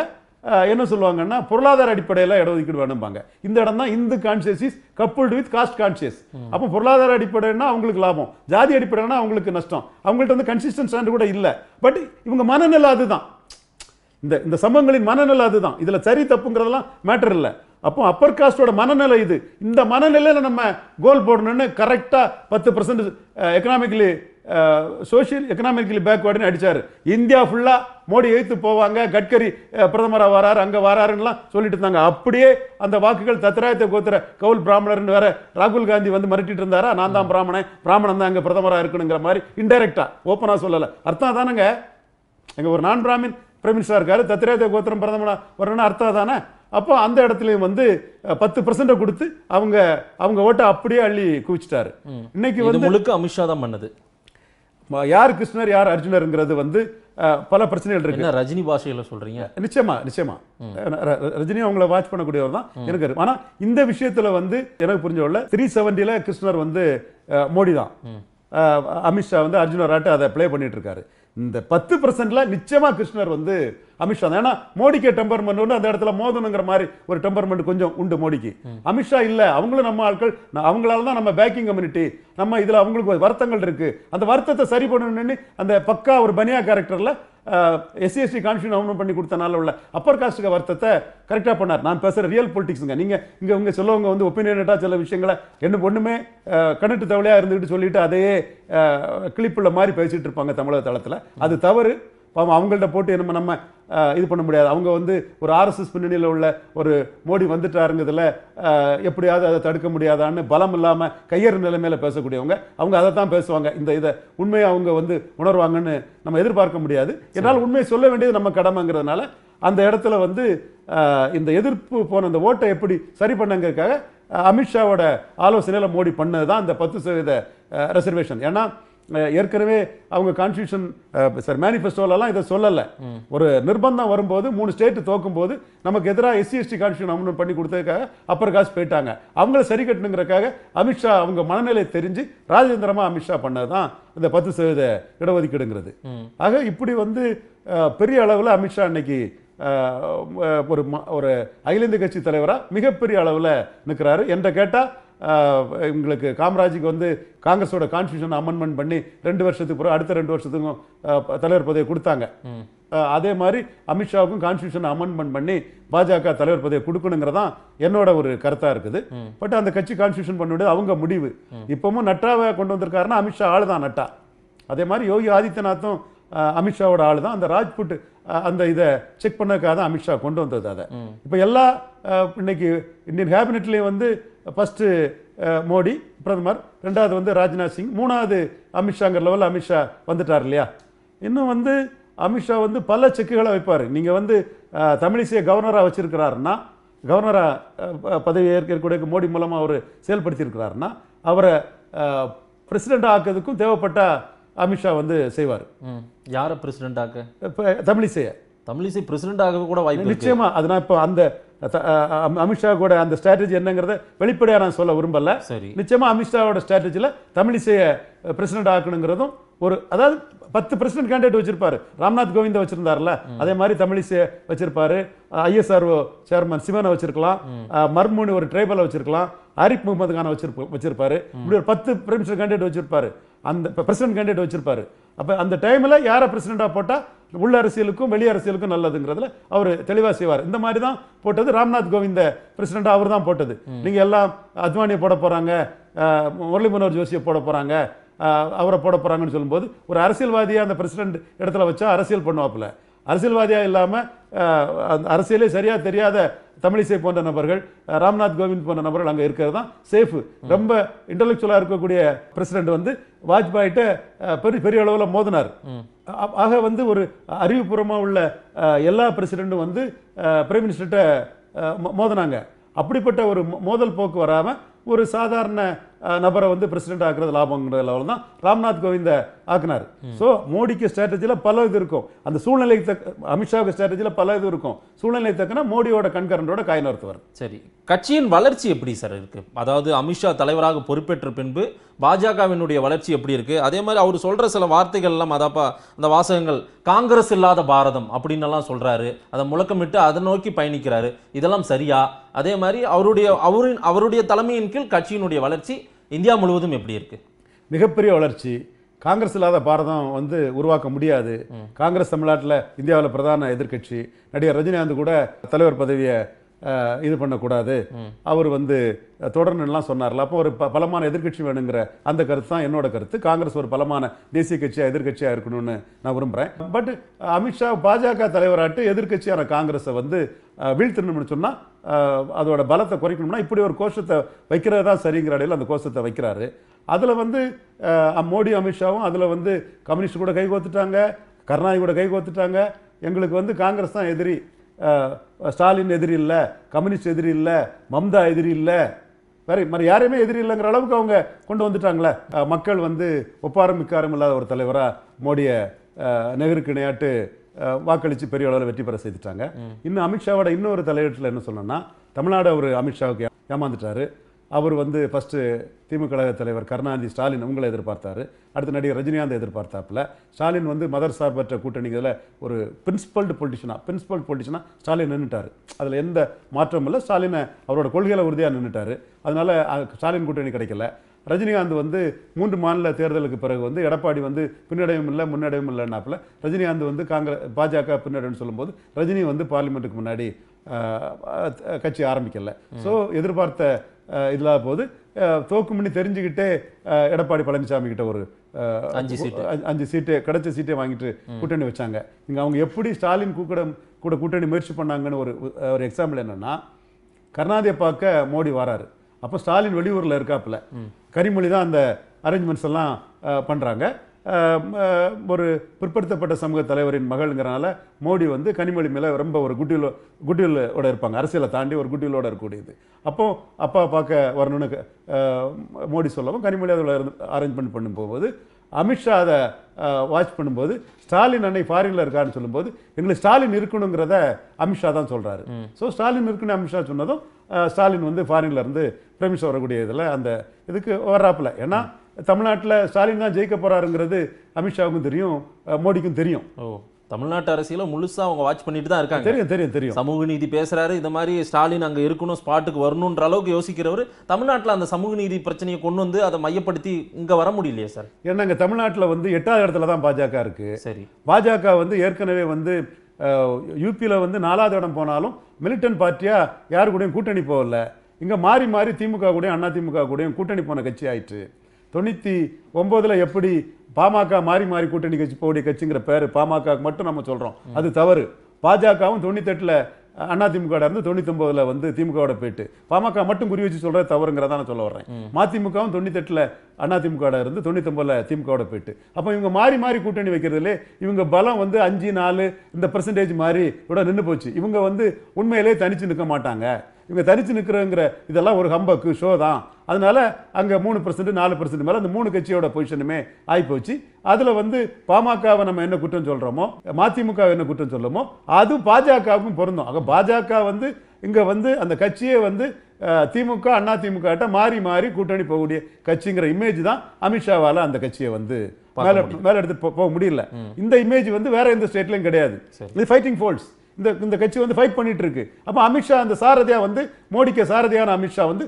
என்ன சொல்லுவாங்கன்னா பொருளாதார அடிப்படையில் இடஒதுக்கீடு வேணும்பாங்க இந்த இடம் தான் Hindu conscious is coupled with caste conscious அப்போ பொருளாதார அடிப்படைனா அவங்களுக்கு லாபம் ஜாதி அடிப்படைனா அவங்களுக்கு நஷ்டம் அவங்கள்ட்ட வந்து கன்சிஸ்டன்ட் ஸ்டாண்ட் கூட இல்லை பட் இவங்க மனநிலை அதுதான் இந்த இந்த சம்பவங்களின் மனநிலை அதுதான் இதில் சரி தப்புங்கிறதெல்லாம் மேட்டர் இல்லை அப்போ அப்பர் காஸ்டோட மனநிலை இது இந்த மனநிலையில் நம்ம கோல் போடணும்னு கரெக்டாக பத்து பர்சன்ட் எக்கனாமிக்கலி சோஷியல் எக்கனாமிக்கலி பேக்வர்டுன்னு அடித்தார் இந்தியா ஃபுல்லாக மோடி எழுத்து போவாங்க கட்கரி பிரதமராக வராரு அங்கே வராருன்னெலாம் சொல்லிட்டு இருந்தாங்க அப்படியே அந்த வாக்குகள் தத்ராயத்தை கோத்துற கவுல் பிராமணர்னு வேற ராகுல் காந்தி வந்து மிரட்டிட்டு இருந்தாரா நான் தான் பிராமணன் பிராமணன் தான் அங்கே பிரதமராக இருக்கணுங்கிற மாதிரி இன்டெரக்டாக ஓப்பனாக சொல்லலை அர்த்தம் தானேங்க எங்கள் ஒரு நான் பிராமின் பிரைம் மினிஸ்டராக இருக்காரு தத்ரேத கோத்திரம் பிரதமராக வரணும்னு அர்த்தம் தானே அப்போ அந்த இடத்துலையும் வந்து பத்து பர்சன்ட கொடுத்து அவங்க அவங்க ஓட்டை அப்படியே அள்ளி குவிச்சிட்டாரு இன்னைக்கு வந்து முழுக்க அமித்ஷா தான் பண்ணது யார் கிருஷ்ணர் யார் அர்ஜுனருங்கிறது வந்து பல பிரச்சனைகள் இருக்கு ரஜினி பாஷையில சொல்றீங்க நிச்சயமா நிச்சயமா ரஜினி அவங்கள வாட்ச் பண்ணக்கூடியவர் தான் எனக்கு ஆனா இந்த விஷயத்துல வந்து எனக்கு உள்ள த்ரீ செவன்டில கிருஷ்ணர் வந்து மோடி தான் அமித்ஷா வந்து அர்ஜுனராட்டு அதை பிளே பண்ணிட்டு இருக்காரு இந்த பத்து பர்சன்ட்ல நிச்சயமா கிருஷ்ணர் வந்து அமித்ஷா தான் ஏன்னா மோடிக்கு டெம்பர்மெண்ட் ஒன்று அந்த இடத்துல மோதனுங்கிற மாதிரி ஒரு டெம்பர்மெண்ட் கொஞ்சம் உண்டு மோடிக்கு அமித்ஷா இல்லை அவங்களும் நம்ம ஆட்கள் அவங்களால தான் நம்ம பேக்கிங் கம்யூனிட்டி நம்ம இதில் அவங்களுக்கு வருத்தங்கள் இருக்கு அந்த வருத்தத்தை சரி பண்ணணும்னு அந்த பக்கா ஒரு பனியா கேரக்டரில் எஸ்சிஎஸ்டி கான்ஸ்டியூன் அமௌண்ட் பண்ணி கொடுத்தனால உள்ள அப்பர் காஸ்ட்டுக்கு வருத்தத்தை கரெக்டாக பண்ணார் நான் பேசுகிற ரியல் பொலிட்டிக்ஸுங்க நீங்கள் இங்கே உங்கள் சொல்லவங்க வந்து ஒப்பீனியனட்டாக சில விஷயங்களை என்ன ஒன்றுமே கணட்டு தவளையாக இருந்துக்கிட்டு சொல்லிவிட்டு அதையே கிளிப்புள்ள மாதிரி பேசிகிட்டு இருப்பாங்க தமிழக தளத்தில் அது தவறு பாவம் அவங்கள்ட்ட போட்டு நம்ம நம்ம இது பண்ண முடியாது அவங்க வந்து ஒரு ஆர்எஸ்எஸ் பின்னணியில் உள்ள ஒரு மோடி வந்துட்டாருங்கிறதுல எப்படியாவது அதை தடுக்க முடியாதான்னு பலம் இல்லாமல் கையறு நிலைமையில் பேசக்கூடியவங்க அவங்க அதை தான் பேசுவாங்க இந்த இதை உண்மையை அவங்க வந்து உணர்வாங்கன்னு நம்ம எதிர்பார்க்க முடியாது என்னால் உண்மையை சொல்ல வேண்டியது நம்ம கடமைங்கிறதுனால அந்த இடத்துல வந்து இந்த எதிர்ப்பு போன அந்த ஓட்டை எப்படி சரி பண்ணங்கிறதுக்காக அமித்ஷாவோட ஆலோசனையில் மோடி பண்ணது தான் அந்த பத்து சதவீத ரிசர்வேஷன் ஏன்னா ஏற்கனவே அவங்க கான்ஸ்டியூஷன் சார் மேனிஃபெஸ்டோலலாம் இதை சொல்லலை ஒரு நிர்பந்தம் வரும்போது மூணு ஸ்டேட் தோக்கும் போது நமக்கு எதிராக எஸ்சி எஸ்டி கான்ஸ்டியூஷன் பண்ணி கொடுத்ததுக்காக அப்பர் காசு போயிட்டாங்க அவங்கள சரி கட்டணுங்கிறக்காக அமித்ஷா அவங்க மனநிலை தெரிஞ்சு ராஜேந்திரமா அமித்ஷா பண்ணதான் இந்த பத்து சதவீத இடஒதுக்கீடுங்கிறது ஆக இப்படி வந்து பெரிய அளவில் அமித்ஷா இன்னைக்கு ஒரு ஒரு அகில இந்திய கட்சி தலைவராக மிகப்பெரிய அளவில் நிற்கிறாரு என்ற கேட்டால் எங்களுக்கு காமராஜுக்கு வந்து காங்கிரஸோட கான்ஸ்டியூஷன் அமெண்ட்மெண்ட் பண்ணி ரெண்டு வருஷத்துக்கு பிறகு அடுத்த ரெண்டு வருஷத்துக்கும் தலைவர் பதவியை கொடுத்தாங்க அதே மாதிரி அமித்ஷாவுக்கும் கான்ஸ்டியூஷன் அமெண்ட்மெண்ட் பண்ணி பாஜக தலைவர் பதவியை கொடுக்கணுங்கிறதான் என்னோட ஒரு கருத்தாக இருக்குது பட் அந்த கட்சி கான்ஸ்டியூஷன் பண்ண அவங்க முடிவு இப்பவும் நட்டாவை கொண்டு வந்திருக்காருன்னா அமித்ஷா ஆள் தான் நட்டா அதே மாதிரி யோகி ஆதித்யநாத்தும் அமித்ஷாவோட ஆள் தான் அந்த ராஜ்புட் அந்த இதை செக் பண்ணக்காக தான் அமித்ஷா கொண்டு வந்தது அதை இப்போ எல்லா இன்னைக்கு இந்தியன் கேபினெட்லேயும் வந்து ஃபஸ்ட்டு uh, மோடி பிரதமர் ரெண்டாவது வந்து ராஜ்நாத் சிங் மூணாவது அமித்ஷாங்கிற லெவலில் அமித்ஷா வந்துட்டார் இல்லையா இன்னும் வந்து அமித்ஷா வந்து பல செக்குகளை வைப்பார் நீங்கள் வந்து தமிழிசையை கவர்னராக வச்சுருக்கிறாருன்னா கவர்னராக பதவி ஏற்கக்கூடிய மோடி மூலமாக அவர் செயல்படுத்தியிருக்கிறாருன்னா அவரை பிரசிடெண்ட் ஆக்கிறதுக்கும் தேவைப்பட்ட அமித்ஷா வந்து செய்வார் யாரை பிரசிடெண்ட் ஆக்க இப்போ தமிழிசையை தமிழிசை பிரசிடெண்ட் ஆக கூட வாய்ப்பு நிச்சயமாக அதனால் இப்போ அந்த அமித்ஷா கூட அந்த ஸ்ட்ராட்டஜி என்னங்கிறத வெளிப்படையாக நான் சொல்ல விரும்பல நிச்சயமாக அமித்ஷாவோட ஸ்ட்ராட்டஜியில் தமிழிசையை பிரசிடென்ட் ஆக்கணுங்கிறதும் ஒரு அதாவது பத்து பிரசிடன்ட் கேண்டிடேட் வச்சிருப்பாரு ராம்நாத் கோவிந்த வச்சிருந்தாருல அதே மாதிரி தமிழிசை வச்சிருப்பாரு ஐஎஸ்ஆர்ஓ சேர்மன் சிவனை வச்சிருக்கலாம் மர்மூனி ஒரு ட்ரைபலை வச்சிருக்கலாம் ஆரிப் முகமது கானை வச்சிருப்ப வச்சிருப்பாரு இப்படி ஒரு பத்து பிரமிஷன் கேண்டிடேட் வச்சிருப்பாரு அந்த பிரசிடன்ட் கேண்டிடேட் வச்சிருப்பாரு அப்போ அந்த டைமில் யாரை பிரசிடண்டா போட்டால் உள்ள அரசியலுக்கும் வெளி அரசியலுக்கும் நல்லதுங்கிறதுல அவர் தெளிவாக செய்வார் இந்த மாதிரி தான் போட்டது ராம்நாத் கோவிந்த பிரசிடண்டா அவர் தான் போட்டது நீங்கள் எல்லாம் அத்வானியை போட போகிறாங்க முரளி மனோர் ஜோஷியை போட போகிறாங்க அவரை போட போகிறாங்கன்னு சொல்லும்போது ஒரு அரசியல்வாதியாக அந்த பிரசிடெண்ட் இடத்துல வச்சா அரசியல் பண்ணுவாப்பில்ல அரசியல்வாதியாக இல்லாமல் அந்த அரசியலே சரியாக தெரியாத தமிழிசை போன்ற நபர்கள் ராம்நாத் கோவிந்த் போன்ற நபர்கள் அங்கே இருக்கிறது தான் சேஃபு ரொம்ப இன்டலெக்சுவலாக இருக்கக்கூடிய பிரசிடெண்ட் வந்து வாஜ்பாய்கிட்ட பெரிய பெரிய அளவில் மோதினார் ஆக வந்து ஒரு அறிவுபூர்வமாக உள்ள எல்லா பிரசிடெண்ட்டும் வந்து பிரைம் மினிஸ்டர்கிட்ட மோதினாங்க அப்படிப்பட்ட ஒரு மோதல் போக்கு வராமல் ஒரு சாதாரண நபரை வந்து பிரசிடென்ட் ஆக்குறது லாபங்கிற லெவல் தான் ராம்நாத் கோவிந்த ஆக்குனார் ஸோ மோடிக்கு ஸ்ட்ராட்டஜியில் பல இது இருக்கும் அந்த சூழ்நிலைக்கு தக்க அமித்ஷாவுக்கு ஸ்ட்ராட்டஜியில் பல இது இருக்கும் சூழ்நிலை தக்கன மோடியோட கண்கரண்டோட காய் நிறுத்துவார் சரி கட்சியின் வளர்ச்சி எப்படி சார் இருக்கு அதாவது அமித்ஷா தலைவராக பொறுப்பேற்ற பின்பு பாஜகவினுடைய வளர்ச்சி எப்படி இருக்கு அதே மாதிரி அவர் சொல்ற சில வார்த்தைகள் எல்லாம் அதாப்பா அந்த வாசகங்கள் காங்கிரஸ் இல்லாத பாரதம் அப்படின்னு எல்லாம் சொல்றாரு அதை முழக்கமிட்டு அதை நோக்கி பயணிக்கிறாரு இதெல்லாம் சரியா அதே மாதிரி அவருடைய அவரின் அவருடைய தலைமையின் கீழ் கட்சியினுடைய வளர்ச்சி இந்தியா முழுவதும் எப்படி இருக்கு மிகப்பெரிய வளர்ச்சி காங்கிரஸ் இல்லாத பாரதம் வந்து உருவாக்க முடியாது காங்கிரஸ் தமிழ்நாட்டில் இந்தியாவில் பிரதான எதிர்கட்சி நடிகர் ரஜினிகாந்த் கூட தலைவர் பதவியை இது பண்ணக்கூடாது அவர் வந்து தொடர்ந்துலாம் சொன்னார்ல அப்போ ஒரு பலமான எதிர்கட்சி வேணுங்கிற அந்த கருத்து தான் என்னோட கருத்து காங்கிரஸ் ஒரு பலமான தேசிய கட்சியாக எதிர்கட்சியாக இருக்கணும்னு நான் விரும்புகிறேன் பட் அமித்ஷா பாஜக தலைவராட்டு எதிர்கட்சியான காங்கிரஸை வந்து வீழ்த்தணும்னு சொன்னால் அதோட பலத்தை குறைக்கணும்னா இப்படி ஒரு கோஷத்தை வைக்கிறது தான் சரிங்கிற இடையில் அந்த கோஷத்தை வைக்கிறாரு அதில் வந்து மோடி அமித்ஷாவும் அதில் வந்து கம்யூனிஸ்ட் கூட கை கோத்துட்டாங்க கருணாநிதி கூட கை கோத்துட்டாங்க எங்களுக்கு வந்து காங்கிரஸ் தான் எதிரி ஸ்டாலின் எதிரி இல்லை கம்யூனிஸ்ட் எதிரி இல்லை மம்தா எதிரி இல்லை வேறு மாதிரி யாரையுமே எதிரி இல்லைங்கிற அளவுக்கு அவங்க கொண்டு வந்துட்டாங்களே மக்கள் வந்து ஒப்பாரம் மிக்காரம் இல்லாத ஒரு தலைவராக மோடியை நெகருக்கு இணையாட்டு வாக்களித்து பெரிய அளவில் வெற்றி பெற செய்துட்டாங்க இன்னும் அமித்ஷாவோட இன்னொரு தலையீட்டில் என்ன சொன்னோன்னா தமிழ்நாடு அவர் அமித்ஷாவுக்கு ஏமாந்துட்டாரு அவர் வந்து ஃபஸ்ட்டு திமுக தலைவர் கருணாநிதி ஸ்டாலின் உங்களை எதிர்பார்த்தார் அடுத்த நடிகர் ரஜினிகாந்த் எதிர்பார்த்தாப்புல ஸ்டாலின் வந்து மதர் சார்பற்ற கூட்டணிகளில் ஒரு பிரின்சிபல்டு பொலிட்டிஷனாக பிரின்சிபல்டு பொலிட்டிஷனாக ஸ்டாலின் நின்றுட்டார் அதில் எந்த மாற்றமும் இல்லை ஸ்டாலினை அவரோட கொள்கையில் உறுதியாக நின்றுட்டார் அதனால் ஸ்டாலின் கூட்டணி கிடைக்கல ரஜினிகாந்த் வந்து மூன்று மாநில தேர்தலுக்கு பிறகு வந்து எடப்பாடி வந்து பின்னடையும் இல்லை முன்னடையும் இல்லைன்னாப்பில் ரஜினிகாந்த் வந்து காங்கிரஸ் பாஜக பின்னடைன்னு சொல்லும்போது ரஜினி வந்து பார்லிமெண்ட்டுக்கு முன்னாடி கட்சி ஆரம்பிக்கல ஸோ எதிர்பார்த்த இல்லாத போது தோக்குமணி தெரிஞ்சுக்கிட்டே எடப்பாடி பழனிசாமி கிட்ட ஒரு அஞ்சு சீட்டு அஞ்சு சீட்டு கிடைச்ச சீட்டை வாங்கிட்டு கூட்டணி வச்சாங்க இங்கே அவங்க எப்படி ஸ்டாலின் கூக்கடம் கூட கூட்டணி முயற்சி பண்ணாங்கன்னு ஒரு ஒரு எக்ஸாம்பிள் என்னன்னா கருணாநிதியை பார்க்க மோடி வராரு அப்போ ஸ்டாலின் வெளியூரில் இருக்காப்புல கனிமொழி தான் அந்த அரேஞ்ச்மெண்ட்ஸ் எல்லாம் பண்ணுறாங்க ஒரு பிற்படுத்தப்பட்ட சமூக தலைவரின் மகள்ங்கிறனால மோடி வந்து கனிமொழி மேலே ரொம்ப ஒரு குட்டியில் குட்டியிலோட இருப்பாங்க அரசியலை தாண்டி ஒரு குட்டியிலோட இருக்கக்கூடியது அப்போ அப்பா பார்க்க வரணும்னு மோடி சொல்லவும் கனிமொழி அதில் அரேஞ்ச்மெண்ட் பண்ணும் போகும்போது அமித்ஷா அதை வாட்ச் பண்ணும்போது ஸ்டாலின் அன்னை ஃபாரினில் இருக்கான்னு சொல்லும்போது எங்களுக்கு ஸ்டாலின் இருக்கணுங்கிறத அமித்ஷா தான் சொல்கிறாரு ஸோ ஸ்டாலின் இருக்குன்னு அமித்ஷா சொன்னதும் ஸ்டாலின் வந்து ஃபாரின்லேருந்து பிரமிஷா வரக்கூடிய இதில் அந்த இதுக்கு வர்றாப்பில் ஏன்னா தமிழ்நாட்டில் ஸ்டாலின் தான் ஜெயிக்க போகிறாருங்கிறது அமித்ஷாவுக்கும் தெரியும் மோடிக்கும் தெரியும் ஓ தமிழ்நாட்டு அரசியல முழுசாக அவங்க வாட்ச் பண்ணிட்டு தான் இருக்காங்க தெரியும் தெரியும் தெரியும் சமூக நீதி பேசுறாரு இந்த மாதிரி ஸ்டாலின் அங்கே இருக்கணும் ஸ்பாட்டுக்கு வரணுன்ற அளவுக்கு யோசிக்கிறவர் தமிழ்நாட்டில் அந்த சமூக நீதி பிரச்சனையை கொண்டு வந்து அதை மையப்படுத்தி இங்கே வர முடியலையே சார் ஏன்னா இங்கே தமிழ்நாட்டில் வந்து எட்டாவது இடத்துல தான் பாஜக இருக்கு சரி பாஜக வந்து ஏற்கனவே வந்து யூபியில் வந்து நாலாவது இடம் போனாலும் மிலிட்டன் பார்ட்டியாக யாரு கூடயும் கூட்டணி போகலை இங்கே மாறி மாறி திமுக கூடயும் திமுக கூடயும் கூட்டணி போன கட்சி ஆயிற்று தொண்ணூற்றி ஒம்போதில் எப்படி பாமக மாறி மாறி கூட்டணி கட்சி போகக்கூடிய கட்சிங்கிற பேர் பாமக மட்டும் நம்ம சொல்கிறோம் அது தவறு பாஜகவும் தொண்ணூத்தெட்டில் அதிமுக இருந்து தொண்ணூத்தொம்பதுல வந்து திமுகவோட போயிட்டு பாமக மட்டும் குறி வச்சு சொல்ற தவறுங்கிறத நான் சொல்ல வர்றேன் மதிமுகவும் அண்ணா அதிமுக இருந்து ஒன்பதுல திமுகவோட போயிட்டு அப்போ இவங்க மாறி மாறி கூட்டணி வைக்கிறதுல இவங்க பலம் வந்து அஞ்சு நாலு இந்த பெர்சன்டேஜ் மாறி கூட நின்று போச்சு இவங்க வந்து உண்மையிலே தனிச்சு நிற்க மாட்டாங்க இவங்க தனிச்சு நிற்கிறங்கிற இதெல்லாம் ஒரு ஹம்பக்கு ஷோ தான் அதனால் அங்கே மூணு பர்சன்ட் நாலு பர்சன்ட் மேலே அந்த மூணு கட்சியோட பொசிஷனுமே ஆகிப்போச்சு போச்சு அதில் வந்து பாமகவை நம்ம என்ன குற்றம் சொல்கிறோமோ மதிமுக என்ன குற்றம் சொல்லுமோ அது பாஜகவுக்கும் பொருந்தும் அங்கே பாஜக வந்து இங்கே வந்து அந்த கட்சியே வந்து திமுக அண்ணா திமுக மாறி மாறி கூட்டணி போகக்கூடிய கட்சிங்கிற இமேஜ் தான் அமித்ஷாவால் அந்த கட்சியை வந்து மேலே மேலே எடுத்து போக முடியல இந்த இமேஜ் வந்து வேற எந்த ஸ்டேட்லையும் கிடையாது இது ஃபைட்டிங் ஃபோல்ட்ஸ் இந்த இந்த கட்சி வந்து ஃபைட் பண்ணிட்டு இருக்கு அப்போ அமித்ஷா அந்த சாரதியா வந்து மோடிக்கு சாரதியான அமித்ஷா வந்து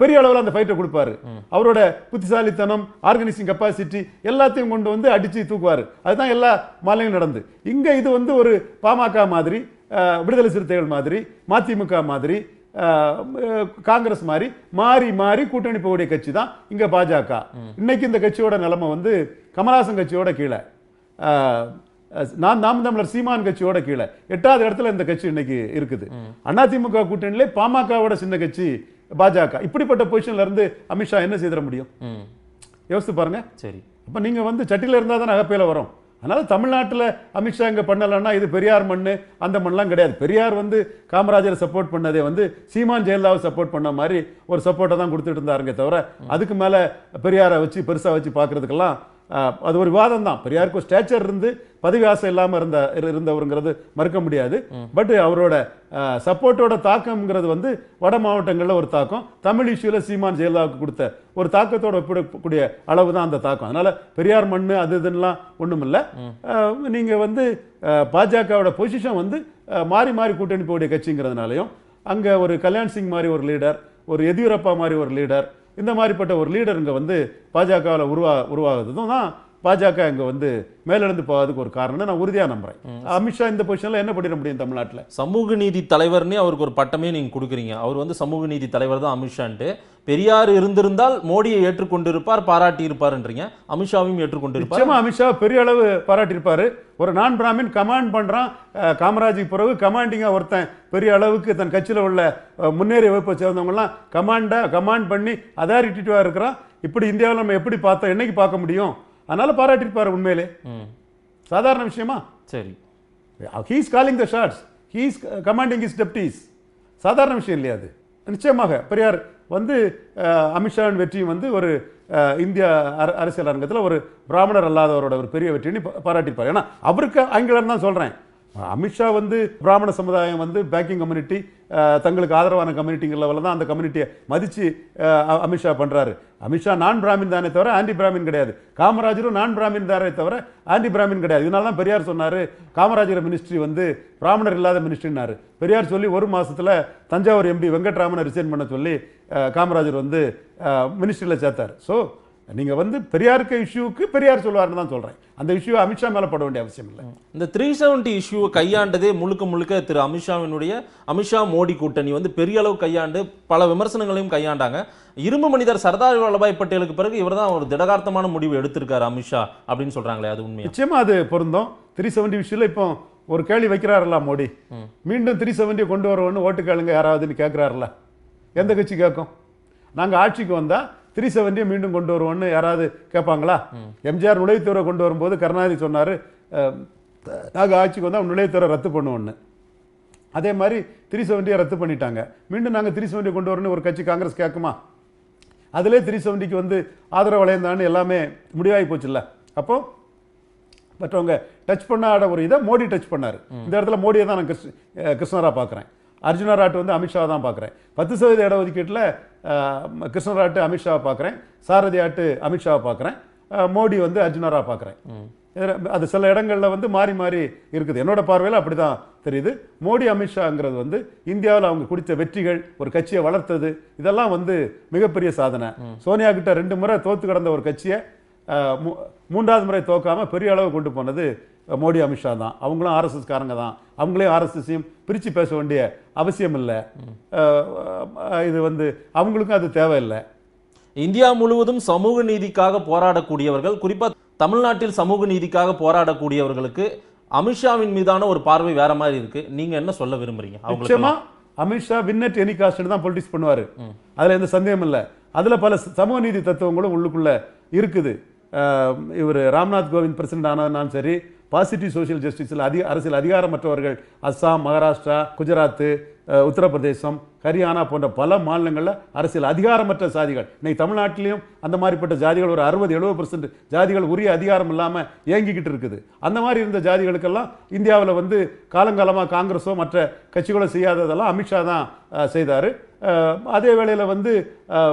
பெரிய அளவில் அந்த ஃபைட்டை கொடுப்பாரு அவரோட புத்திசாலித்தனம் ஆர்கனைசிங் கெப்பாசிட்டி எல்லாத்தையும் கொண்டு வந்து அடிச்சு தூக்குவார் அதுதான் எல்லா மாநிலங்களும் நடந்து இங்கே இது வந்து ஒரு பாமக மாதிரி விடுதலை சிறுத்தைகள் மாதிரி மதிமுக மாதிரி காங்கிரஸ் மாதிரி மாறி மாறி கூட்டணி போகக்கூடிய கட்சி தான் இங்கே பாஜக இன்னைக்கு இந்த கட்சியோட நிலைமை வந்து கமலாசன் கட்சியோட கீழே நான் நாம் தமிழர் சீமான் கட்சியோட கீழே எட்டாவது இடத்துல இந்த கட்சி இன்னைக்கு இருக்குது அண்ணா திமுக கூட்டணியிலே பாமகவோட சின்ன கட்சி பாஜக இப்படிப்பட்ட பொசிஷன்ல இருந்து அமித்ஷா என்ன செய்திட முடியும் யோசித்து பாருங்க சரி அப்ப நீங்க வந்து சட்டியில இருந்தா தானே அகப்பையில வரும் அதனால தமிழ்நாட்டில் அமித்ஷா இங்கே பண்ணலைன்னா இது பெரியார் மண் அந்த மண்லாம் கிடையாது பெரியார் வந்து காமராஜரை சப்போர்ட் பண்ணதே வந்து சீமான் ஜெயலலிதாவை சப்போர்ட் பண்ண மாதிரி ஒரு சப்போர்ட்டை தான் கொடுத்துட்டு இருந்தாருங்க தவிர அதுக்கு மேலே பெரியாரை வச்சு பெருசாக வச்சு பார்க்குறதுக்கெல்லாம் அது ஒரு விவாதம் தான் பெரியாருக்கு ஒரு ஸ்டேச்சர் இருந்து பதவி ஆசை இல்லாமல் இருந்த இருந்தவருங்கிறது மறுக்க முடியாது பட் அவரோட சப்போர்ட்டோட தாக்கம்ங்கிறது வந்து வட மாவட்டங்களில் ஒரு தாக்கம் தமிழ் இஷ்யூவில் சீமான் ஜெயலலிதாவுக்கு கொடுத்த ஒரு தாக்கத்தோட ஒப்பிடக்கூடிய அளவு தான் அந்த தாக்கம் அதனால் பெரியார் மண் அது இதுலாம் ஒன்றும் இல்லை நீங்கள் வந்து பாஜகவோட பொசிஷன் வந்து மாறி மாறி கூட்டணி போடைய கட்சிங்கிறதுனாலையும் அங்கே ஒரு கல்யாண் சிங் மாதிரி ஒரு லீடர் ஒரு எதியூரப்பா மாதிரி ஒரு லீடர் இந்த மாதிரிப்பட்ட ஒரு லீடருங்க வந்து பாஜகவில் உருவா உருவாகுறதும் தான் பாஜக இங்கே வந்து மேலிருந்து போகாதுக்கு ஒரு காரணம் நான் உறுதியாக நம்புறேன் அமித்ஷா இந்த பொசிஷனில் என்ன பண்ணிட முடியும் தமிழ்நாட்டில் சமூக நீதி தலைவர்னே அவருக்கு ஒரு பட்டமே நீங்கள் கொடுக்குறீங்க அவர் வந்து சமூக நீதி தலைவர் தான் அமித்ஷான்ட்டு பெரியார் இருந்திருந்தால் மோடியை ஏற்றுக்கொண்டிருப்பார் பாராட்டி இருப்பார்ன்றீங்க அமித்ஷாவையும் ஏற்றுக்கொண்டிருப்பார் அமித்ஷா பெரிய அளவு பாராட்டியிருப்பார் ஒரு நான் பிராமின் கமாண்ட் பண்ணுறான் காமராஜுக்கு பிறகு கமாண்டிங்காக ஒருத்தன் பெரிய அளவுக்கு தன் கட்சியில் உள்ள முன்னேறி வகுப்பை சேர்ந்தவங்கலாம் கமாண்டாக கமாண்ட் பண்ணி அதாரிட்டிவாக இருக்கிறான் இப்படி இந்தியாவில் நம்ம எப்படி பார்த்தோம் என்னைக்கு பார்க்க முடியும் அதனால பாராட்டியிருப்பார் உண்மையிலே சாதாரண விஷயமா சரி he's calling the shots he's commanding is deputies சாதாரண விஷயம் இல்லையா அது நிச்சயமாக பெரியார் வந்து அமித்ஷாவின் வெற்றியும் வந்து ஒரு இந்திய அரசியல் அரங்கத்தில் ஒரு பிராமணர் அல்லாதவரோட ஒரு பெரிய வெற்றின்னு பாராட்டியிருப்பார் ஏன்னா அவருக்கு ஆங்கிலம் தான் சொல்கிறேன் அமித்ஷா வந்து பிராமண சமுதாயம் வந்து பேங்கிங் கம்யூனிட்டி தங்களுக்கு ஆதரவான கம்யூனிட்டிங்கிற லெவலில் தான் அந்த கம்யூனிட்டியை மதித்து அமித்ஷா பண்ணுறாரு அமித்ஷா நான் பிராமின் தானே தவிர ஆன்டி பிராமின் கிடையாது காமராஜரும் நான் பிராமின் தானே தவிர ஆன்டி பிராமின் கிடையாது இதனால தான் பெரியார் சொன்னார் காமராஜர் மினிஸ்ட்ரி வந்து பிராமணர் இல்லாத மினிஸ்ட்ரினாரு பெரியார் சொல்லி ஒரு மாதத்தில் தஞ்சாவூர் எம்பி வெங்கட்ராமனை ரிசைன் பண்ண சொல்லி காமராஜர் வந்து மினிஸ்ட்ரியில் சேர்த்தார் ஸோ நீங்கள் வந்து பெரியாருக்கு இஷ்யூவுக்கு பெரியார் சொல்லுவார்னு தான் சொல்கிறேன் அந்த இஷ்யூ அமித்ஷா மேலே பட வேண்டிய அவசியம் இல்லை இந்த த்ரீ செவன்ட்டி இஷ்யூவை கையாண்டதே முழுக்க முழுக்க திரு அமித்ஷாவினுடைய அமித்ஷா மோடி கூட்டணி வந்து பெரிய அளவு கையாண்டு பல விமர்சனங்களையும் கையாண்டாங்க இரும்பு மனிதர் சர்தார் வல்லபாய் பட்டேலுக்கு பிறகு இவர் தான் ஒரு திடகார்த்தமான முடிவு எடுத்திருக்காரு அமித்ஷா அப்படின்னு சொல்கிறாங்களே அது உண்மை நிச்சயமாக அது பொருந்தோம் த்ரீ செவன்ட்டி இஷ்யூவில் இப்போ ஒரு கேள்வி வைக்கிறாருல மோடி மீண்டும் த்ரீ செவன்ட்டி கொண்டு வருவோன்னு ஓட்டு கேளுங்க யாராவதுன்னு கேட்குறாருல எந்த கட்சி கேட்கும் நாங்கள் ஆட்சிக்கு வந்தால் த்ரீ செவன்டியும் மீண்டும் கொண்டு வருவோன்னு யாராவது கேட்பாங்களா எம்ஜிஆர் நுழைவுத்துறை கொண்டு வரும்போது கருணாநிதி சொன்னார் நாங்கள் ஆட்சிக்கு வந்தால் நுழைவுத்துறை ரத்து பண்ணுவோன்னு அதே மாதிரி த்ரீ செவன்டியை ரத்து பண்ணிட்டாங்க மீண்டும் நாங்கள் த்ரீ செவன்டி கொண்டு வரணும்னு ஒரு கட்சி காங்கிரஸ் கேட்குமா அதிலே த்ரீ செவன்டிக்கு வந்து ஆதரவு வளையந்தான்னு எல்லாமே முடிவாகி போச்சுல்ல அப்போ மற்றவங்க டச் பண்ணாத ஒரு இதை மோடி டச் பண்ணார் இந்த இடத்துல மோடியை தான் நான் கிருஷ்ண கிருஷ்ணராக பார்க்குறேன் அர்ஜுனா ராட் வந்து அமித்ஷா தான் பார்க்குறேன் பத்து சதவீத இடஒதுக்கீட்டில் கிருஷ்ணராட்டு அமித்ஷாவை பார்க்குறேன் சாரதியாட்டு அமித்ஷாவை பார்க்குறேன் மோடி வந்து அர்ஜுனரா பார்க்குறேன் அது சில இடங்களில் வந்து மாறி மாறி இருக்குது என்னோட பார்வையில் அப்படி தான் தெரியுது மோடி அமித்ஷாங்கிறது வந்து இந்தியாவில் அவங்க குடித்த வெற்றிகள் ஒரு கட்சியை வளர்த்தது இதெல்லாம் வந்து மிகப்பெரிய சாதனை சோனியா கிட்ட ரெண்டு முறை தோத்து கடந்த ஒரு கட்சியை மூன்றாவது முறை தோக்காமல் பெரிய அளவு கொண்டு போனது மோடி அமித்ஷா தான் அவங்களும் ஆர்எஸ்எஸ்காரங்க தான் அவங்களையும் ஆர்எஸ்எஸையும் பிரித்து பேச வேண்டிய அவசியம் இல்லை இது வந்து அவங்களுக்கும் அது தேவையில்லை இந்தியா முழுவதும் சமூக நீதிக்காக போராடக்கூடியவர்கள் குறிப்பாக தமிழ்நாட்டில் சமூக நீதிக்காக போராடக்கூடியவர்களுக்கு அமித்ஷாவின் மீதான ஒரு பார்வை வேற மாதிரி இருக்கு நீங்க என்ன சொல்ல விரும்புறீங்க நிச்சயமா அமித்ஷா வின்னட் எனி காஸ்ட் தான் பொலிட்டிக்ஸ் பண்ணுவார் அதில் எந்த சந்தேகம் இல்லை அதில் பல சமூக நீதி தத்துவங்களும் உள்ளுக்குள்ளே இருக்குது இவர் ராம்நாத் கோவிந்த் பிரசிடண்ட் ஆனதுனாலும் சரி பாசிட்டிவ் சோஷியல் ஜஸ்டிஸில் அதிக அரசியல் அதிகாரமற்றவர்கள் அஸ்ஸாம் மகாராஷ்டிரா குஜராத்து உத்தரப்பிரதேசம் ஹரியானா போன்ற பல மாநிலங்களில் அரசியல் அதிகாரமற்ற சாதிகள் இன்னைக்கு தமிழ்நாட்டிலையும் அந்த மாதிரிப்பட்ட ஜாதிகள் ஒரு அறுபது எழுபது பர்சன்ட் ஜாதிகள் உரிய அதிகாரம் இல்லாமல் இயங்கிக்கிட்டு இருக்குது அந்த மாதிரி இருந்த ஜாதிகளுக்கெல்லாம் இந்தியாவில் வந்து காலங்காலமாக காங்கிரஸோ மற்ற கட்சிகளோ செய்யாததெல்லாம் அமித்ஷா தான் செய்தார் அதே வேளையில் வந்து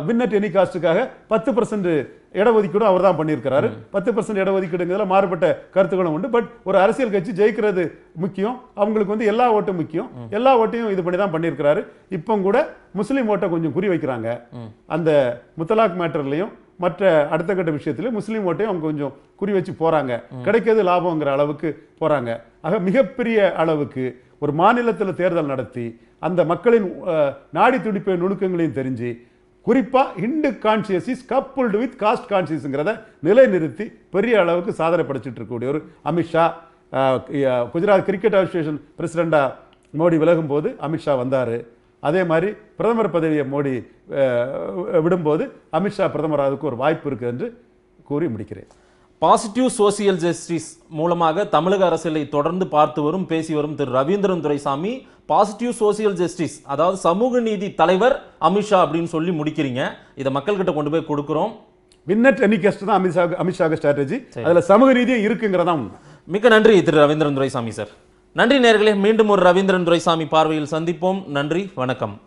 வின்னட் எனி காஸ்ட்டுக்காக பத்து பர்சன்ட் இடஒதுக்கீடும் அவர் தான் பண்ணியிருக்கிறாரு பத்து பர்சன்ட் இடஒதுக்கீடுங்கிறதுல மாறுபட்ட கருத்துக்களும் உண்டு பட் ஒரு அரசியல் கட்சி ஜெயிக்கிறது முக்கியம் அவங்களுக்கு வந்து எல்லா ஓட்டும் முக்கியம் எல்லா ஓட்டையும் இது பண்ணி தான் பண்ணியிருக்கிறாரு இப்போ கூட முஸ்லீம் ஓட்டை கொஞ்சம் குறி வைக்கிறாங்க அந்த முத்தலாக் மேட்டர்லையும் மற்ற அடுத்த கட்ட விஷயத்திலும் முஸ்லீம் ஓட்டையும் அவங்க கொஞ்சம் குறி வச்சு போகிறாங்க கிடைக்கிறது லாபங்கிற அளவுக்கு போகிறாங்க ஆக மிகப்பெரிய அளவுக்கு ஒரு மாநிலத்தில் தேர்தல் நடத்தி அந்த மக்களின் நாடி துடிப்பை நுணுக்கங்களையும் தெரிஞ்சு குறிப்பாக Hindu conscious is coupled with caste கான்சியஸுங்கிறத நிலைநிறுத்தி பெரிய அளவுக்கு சாதனை படைச்சிட்டு இருக்கக்கூடிய ஒரு அமித்ஷா குஜராத் கிரிக்கெட் அசோசியேஷன் பிரசிடெண்டாக மோடி விலகும் போது அமித்ஷா வந்தார் அதே மாதிரி பிரதமர் பதவியை மோடி விடும்போது அமித்ஷா பிரதமர் அதுக்கு ஒரு வாய்ப்பு இருக்குது என்று கூறி முடிக்கிறேன் பாசிட்டிவ் சோசியல் ஜஸ்டிஸ் மூலமாக தமிழக அரசியலை தொடர்ந்து பார்த்து வரும் பேசி வரும் Thiru Ravindran Duraisamy positive social justice அதாவது சமூக நீதி தலைவர் அமித்ஷா அப்படின்னு சொல்லி முடிக்கிறீங்க இதை மக்கள்கிட்ட கொண்டு போய் கொடுக்குறோம் வின்னட் எனி தான் அமித்ஷா அமித்ஷாக ஸ்ட்ராட்டஜி அதில் சமூக நீதியும் இருக்குங்கிறதா மிக்க நன்றி திரு ரவீந்திரன் துரைசாமி சார் நன்றி நேர்களே மீண்டும் ஒரு ரவீந்திரன் துரைசாமி பார்வையில் சந்திப்போம் நன்றி வணக்கம்